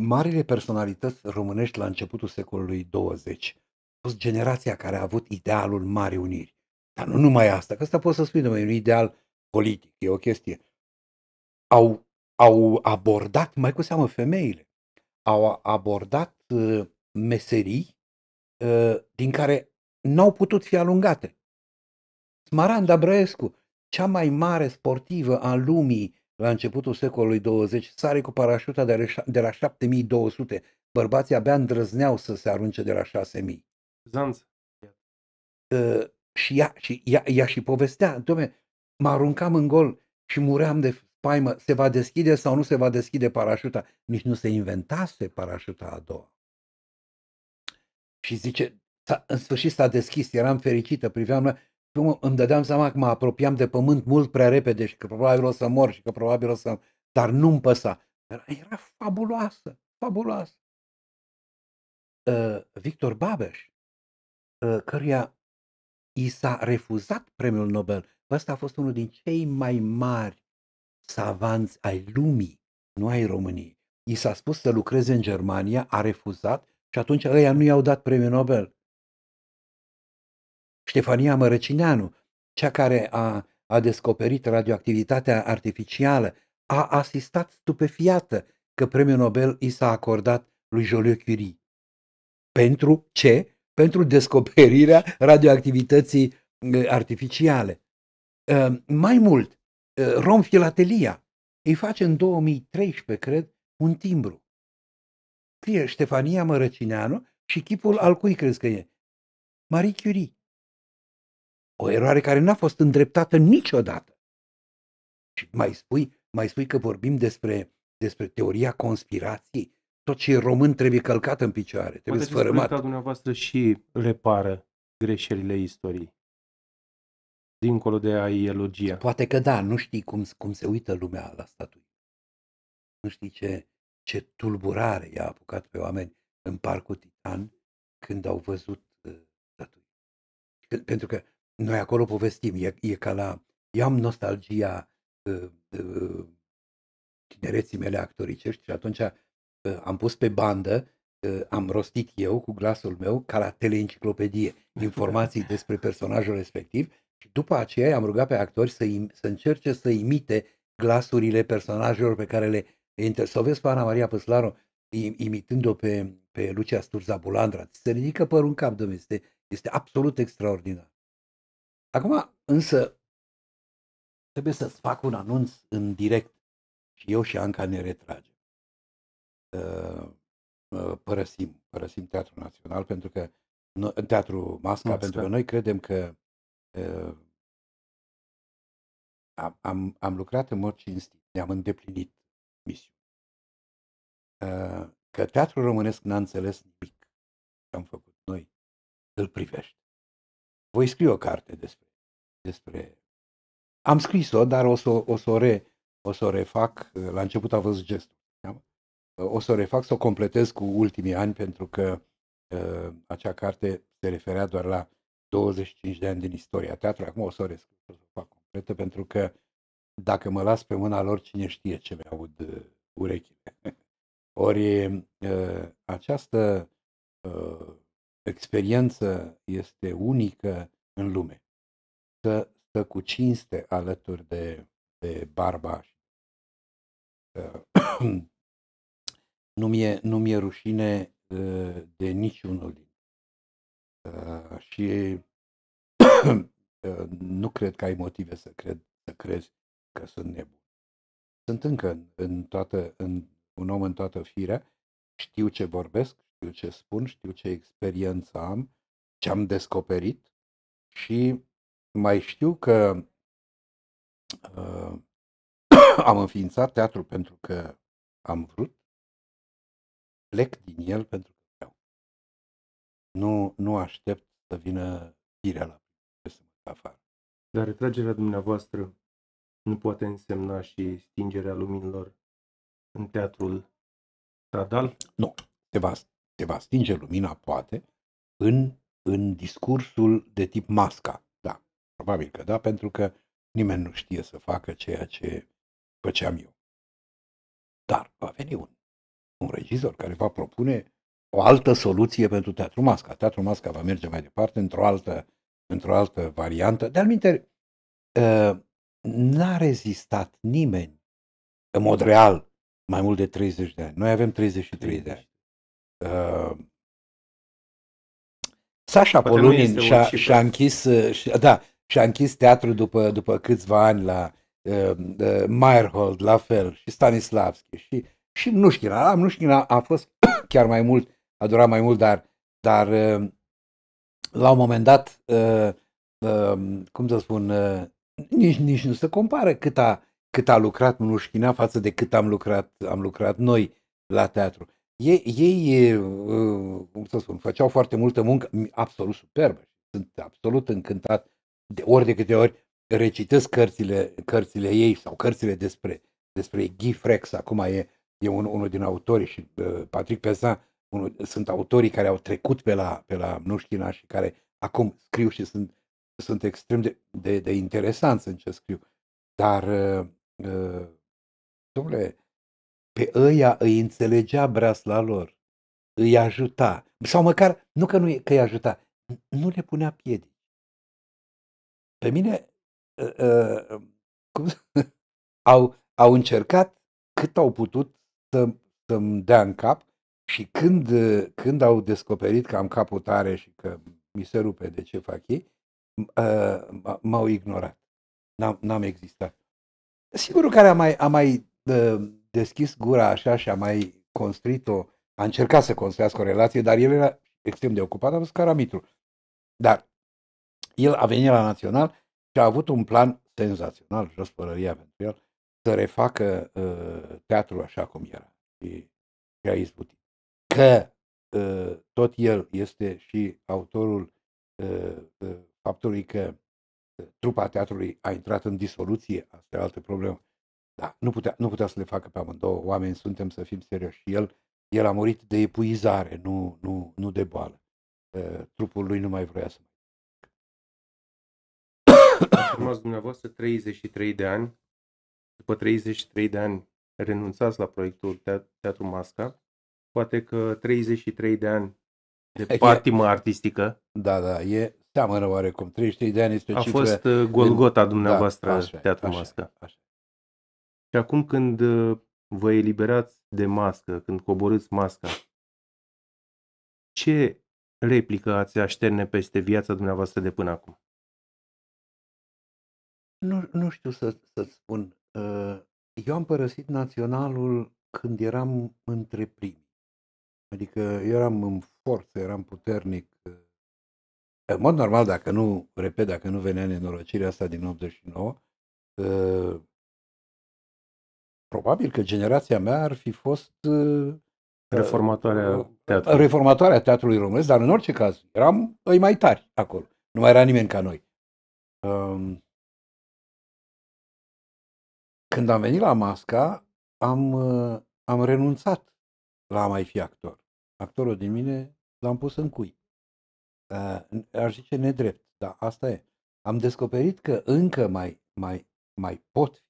marile personalități românești la începutul secolului 20 a fost generația care a avut idealul mari Uniri. Dar nu numai asta, că asta poți să spui, numai un ideal politic, e o chestie. Au, au abordat, mai cu seamă femeile, au abordat uh, meserii uh, din care n-au putut fi alungate. Smaranda Brăescu, cea mai mare sportivă a lumii, la începutul secolului 20, sare cu parașuta de la 7200. Bărbații abia îndrăzneau să se arunce de la 6000. Zanț. Uh, și ea, și ea, ea și povestea, domne, mă aruncam în gol și muream de spaimă, se va deschide sau nu se va deschide parașuta. Nici nu se inventase parașuta a doua. Și zice, în sfârșit s-a deschis, eram fericită, priveam la cum îmi dădeam seama că mă apropiam de pământ mult prea repede și că probabil o să mor și că probabil o să... Dar nu-mi păsa. Era, era fabuloasă, fabuloasă. Uh, Victor Babeș, uh, căruia i s-a refuzat premiul Nobel, ăsta a fost unul din cei mai mari savanți ai lumii, nu ai României. I s-a spus să lucreze în Germania, a refuzat și atunci ăia nu i-au dat premiul Nobel. Ștefania Mărăcineanu, cea care a, a descoperit radioactivitatea artificială, a asistat stupefiată că premiul Nobel i s-a acordat lui Joliu Curie. Pentru ce? Pentru descoperirea radioactivității uh, artificiale. Uh, mai mult, uh, Rom Filatelia îi face în 2013, cred, un timbru. Scrie Ștefania Mărăcineanu și chipul al cui crezi că e? Marie Curie. O eroare care n-a fost îndreptată niciodată. Și mai spui, mai spui că vorbim despre, despre teoria conspirației. Tot ce e român trebuie călcat în picioare, trebuie Poate sfărâmat. dumneavoastră și repară greșelile istoriei dincolo de a elogia. Poate că da, nu știi cum, cum se uită lumea la statui. Nu știi ce, ce tulburare i-a apucat pe oameni în Parcul Titan când au văzut uh, statui. Pentru că noi acolo povestim, e, e ca la... Eu am nostalgia uh, uh, tinereții mele actoricești și atunci uh, am pus pe bandă, uh, am rostit eu cu glasul meu, ca la teleenciclopedie, informații despre personajul respectiv și după aceea am rugat pe actori să, im- să încerce să imite glasurile personajelor pe care le inter... Să o vezi pe Ana Maria Păslaru imitând-o pe, pe Lucia Sturza Bulandra. se ridică părul în cap, domnule, este, este absolut extraordinar. Acum, însă, trebuie să-ți fac un anunț în direct și eu și Anca ne retragem. Ă, ă, părăsim, părăsim Teatrul Național pentru că Teatrul Masca, Masca. pentru că noi credem că ă, am, am, am lucrat în mod cinstit, ne-am îndeplinit misiunea. Că teatrul românesc n-a înțeles nimic ce am făcut noi, îl privește. Voi scrie o carte despre, despre am scris-o, dar o să o, să o, re, o să o refac. La început a fost gestul. Da? O să o refac, să o completez cu ultimii ani, pentru că uh, acea carte se referea doar la 25 de ani din istoria teatrului. Acum o să o rescriu, o să o fac completă, pentru că dacă mă las pe mâna lor, cine știe ce mi aud urechile. Ori uh, această uh, experiență este unică în lume. Să stă cu cinste alături de, de barba. Uh, ă, nu, mi-e, nu mi-e rușine uh, de niciunul din. Uh, și nu cred că ai motive să, cred, să crezi că sunt nebun. Sunt încă în, în toată, în, un om în toată firea, știu ce vorbesc, știu ce spun, știu ce experiență am, ce am descoperit și mai știu că uh, am înființat teatrul pentru că am vrut, plec din el pentru că vreau. Nu, nu aștept să vină firea la să mă afară. Dar retragerea dumneavoastră nu poate însemna și stingerea luminilor în teatrul Tradal? Nu, te va te va stinge lumina, poate, în, în discursul de tip masca. Da, probabil că da, pentru că nimeni nu știe să facă ceea ce făceam eu. Dar va veni un, un regizor care va propune o altă soluție pentru Teatru Masca. Teatru Masca va merge mai departe într-o altă, într-o altă variantă. De-al minte, ă, n-a rezistat nimeni în mod real mai mult de 30 de ani. Noi avem 33 de ani. Sasha Poate Polunin și-a, și-a închis, și, da, și-a închis teatru după, după câțiva ani la uh, uh, Meyerhold, la fel, și Stanislavski, și, și Mnușchina. Mnușchina a fost chiar mai mult, a durat mai mult, dar, dar uh, la un moment dat, uh, uh, cum să spun, uh, nici, nici nu se compară cât a, cât a lucrat Mnușchina față de cât am lucrat, am lucrat noi la teatru ei, ei cum să spun, făceau foarte multă muncă absolut superbă. Sunt absolut încântat de ori de câte ori recitesc cărțile, cărțile ei sau cărțile despre, despre Guy Frex, acum e, e un, unul din autorii și Patrick Pezan, unul, sunt autorii care au trecut pe la, pe la Mnușchina și care acum scriu și sunt, sunt extrem de, de, de interesanți în ce scriu. Dar, uh, domnule, pe ăia îi înțelegea breasla lor, îi ajuta, sau măcar, nu că, nu, că îi ajuta, nu le punea piedici. Pe mine, uh, uh, cum, au, au încercat cât au putut să, să-mi dea în cap și când, când au descoperit că am capul tare și că mi se rupe de ce fac ei, ă, m-au ignorat. N-am, am existat. Sigurul care a mai, a mai uh, deschis gura așa și a mai construit-o, a încercat să construiască o relație, dar el era extrem de ocupat, a fost caramitru. Dar el a venit la Național și a avut un plan senzațional, jos părăria pentru el, să refacă uh, teatrul așa cum era. Și, și a izbutit. Că uh, tot el este și autorul uh, uh, faptului că uh, trupa teatrului a intrat în disoluție, asta e altă problemă, da, nu putea, nu putea să le facă pe amândouă. Oameni suntem să fim serioși. El, el a murit de epuizare, nu, nu, nu de boală. Uh, trupul lui nu mai vrea să mai. urmat dumneavoastră 33 de ani. După 33 de ani renunțați la proiectul Teatru Masca. Poate că 33 de ani de patimă artistică. Da, da, e seamănă oarecum. 33 de ani este o A cifră... fost ă, Golgota din... Da, dumneavoastră da, așa, Teatru așa, Masca. Așa. Și acum când uh, vă eliberați de mască, când coborâți masca, ce replică ați așterne peste viața dumneavoastră de până acum? Nu, nu știu să, să-ți spun. Uh, eu am părăsit Naționalul când eram între primii. Adică eram în forță, eram puternic. În mod normal, dacă nu, repet, dacă nu venea nenorocirea asta din 89, probabil că generația mea ar fi fost uh, reformatoarea uh, teatrului. reformatoarea teatrului românesc, dar în orice caz eram îi mai tari acolo. Nu mai era nimeni ca noi. Um, când am venit la Masca, am, uh, am renunțat la a mai fi actor. Actorul din mine l-am pus în cui. Aș zice nedrept, dar asta e. Am descoperit că încă mai, mai, mai pot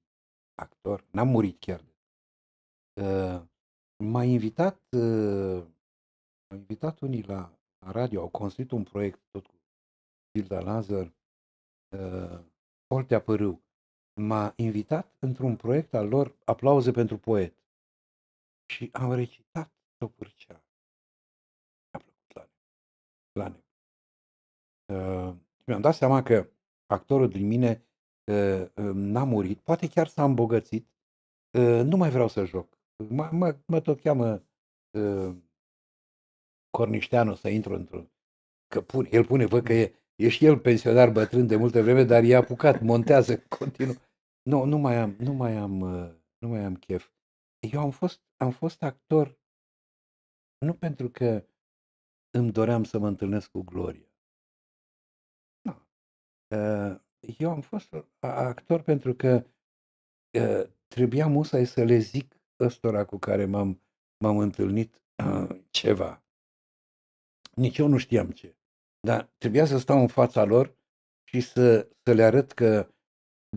actor, n-am murit chiar. Uh, m-a invitat, uh, m-a invitat unii la, la radio, au construit un proiect tot cu Gilda Lazar, uh, ă, Oltea Părâu. M-a invitat într-un proiect al lor, aplauze pentru poet. Și am recitat Topârcea. Mi-a plăcut la, la uh, Mi-am dat seama că actorul din mine Uh, n-a murit, poate chiar s-a îmbogățit, uh, nu mai vreau să joc. Mă, mă, mă tot cheamă uh, Cornișteanu să intru într-un... Că pune, el pune, văd că e, e și el pensionar bătrân de multă vreme, dar e apucat, montează continuu. Nu, nu mai am, nu mai am, nu mai am chef. Eu am fost, am fost actor nu pentru că îmi doream să mă întâlnesc cu Gloria. Nu eu am fost uh, actor pentru că uh, trebuia musai să le zic ăstora cu care m-am, m-am întâlnit uh, ceva. Nici eu nu știam ce. Dar trebuia să stau în fața lor și să, să le arăt că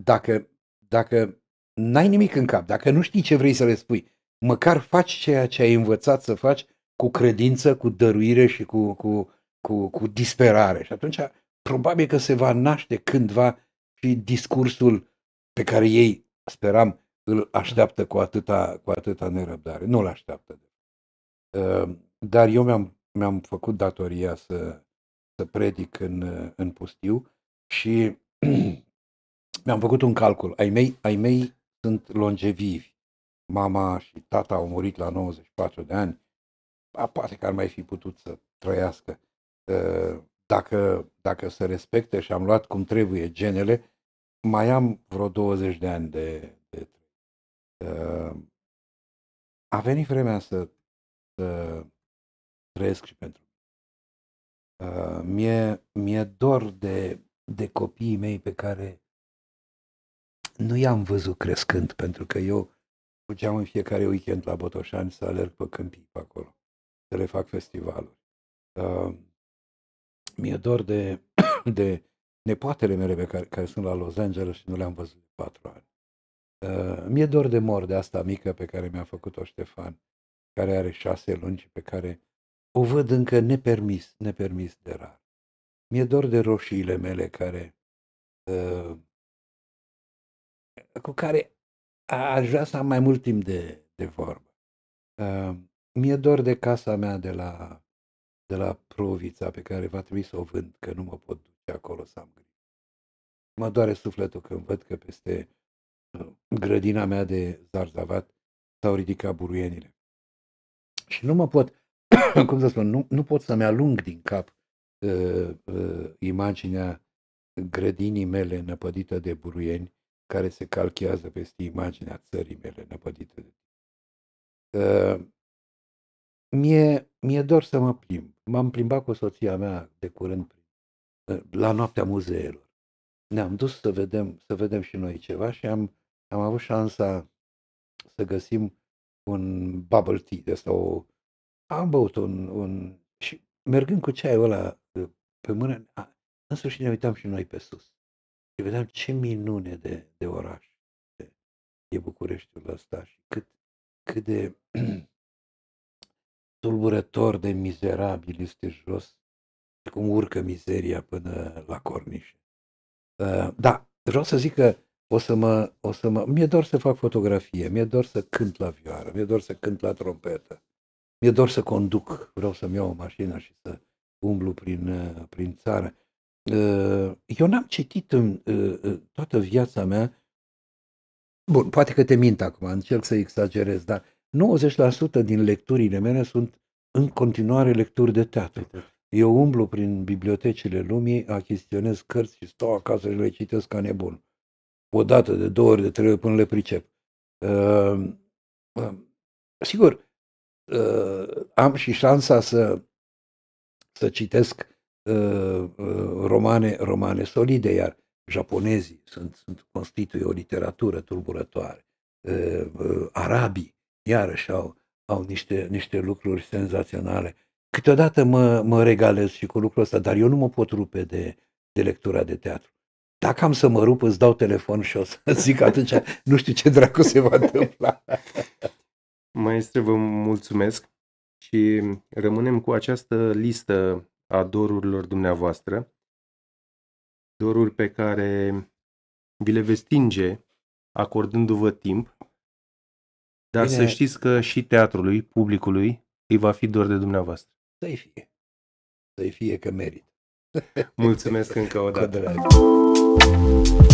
dacă, dacă n-ai nimic în cap, dacă nu știi ce vrei să le spui, măcar faci ceea ce ai învățat să faci cu credință, cu dăruire și cu, cu, cu, cu disperare. Și atunci probabil că se va naște cândva și discursul pe care ei, speram, îl așteaptă cu atâta, cu atâta nerăbdare. Nu-l așteaptă. Uh, dar eu mi-am, mi-am făcut datoria să, să predic în, uh, în pustiu și mi-am făcut un calcul. Ai mei, ai mei sunt longevivi. Mama și tata au murit la 94 de ani. Poate că ar mai fi putut să trăiască. Uh, dacă, dacă se respecte și am luat cum trebuie genele, mai am vreo 20 de ani de, de uh, a venit vremea să, să trăiesc și pentru uh, mie. Mi-e dor de, de copiii mei pe care nu i-am văzut crescând, pentru că eu făceam în fiecare weekend la Botoșani să alerg pe câmpii pe acolo, să le fac festivaluri. Uh, mi-e dor de, de nepoatele mele pe care, care sunt la Los Angeles și nu le-am văzut de patru ani. Uh, mi-e dor de mor de asta mică pe care mi-a făcut-o Ștefan, care are șase luni și pe care o văd încă nepermis, nepermis de rar. Mi-e dor de roșiile mele care uh, cu care aș vrea să am mai mult timp de, de vorbă. Uh, mi-e dor de casa mea de la de la Provița pe care va trebui să o vând, că nu mă pot duce acolo să am grijă. Mă doare sufletul când văd că peste ă, grădina mea de zarzavat s-au ridicat buruienile. Și nu mă pot, cum să spun, nu, nu pot să-mi alung din cap uh, uh, imaginea grădinii mele năpădită de buruieni care se calchează peste imaginea țării mele năpădită de uh, Mie, mie dor să mă plimb. M-am plimbat cu soția mea de curând ă, la noaptea muzeelor. Ne-am dus să vedem, să vedem și noi ceva și am, am avut șansa să găsim un bubble tea de O, am băut un, un... și mergând cu ceaiul ăla ă, pe mână, a, în sfârșit ne uitam și noi pe sus. Și vedeam ce minune de, de oraș e Bucureștiul ăsta și cât, cât de tulburător de mizerabil este jos, cum urcă mizeria până la cornișe. Uh, ă, da, vreau să zic că o să mă, o să mă, mi-e dor să fac fotografie, mi-e dor să cânt la vioară, mi-e dor să cânt la trompetă, mi-e dor să conduc, vreau să-mi iau o mașină și să umblu prin, ă, prin țară. Ă, eu n-am citit în toată viața mea, bun, poate că te mint acum, încerc să exagerez, dar 90% din lecturile mele sunt în continuare lecturi de teatru. Eu umblu prin bibliotecile lumii, achiziționez cărți și stau acasă și le citesc ca nebun. O dată, de două ori, de trei ori, până le pricep. Uh, uh, sigur, uh, am și șansa să, să citesc uh, uh, romane, romane solide, iar japonezii sunt, sunt constituie o literatură tulburătoare. Uh, uh, arabii iarăși au, au niște, niște lucruri senzaționale. Câteodată mă, mă regalez și cu lucrul ăsta, dar eu nu mă pot rupe de, de lectura de teatru. Dacă am să mă rup, îți dau telefon și o să zic atunci, nu știu ce dracu se va întâmpla. Maestre, vă mulțumesc și rămânem cu această listă a dorurilor dumneavoastră, doruri pe care vi le veți stinge acordându-vă timp dar Bine, să știți că și teatrului, publicului, îi va fi dor de dumneavoastră. Să-i fie. Să-i fie că merit. Mulțumesc încă o dată.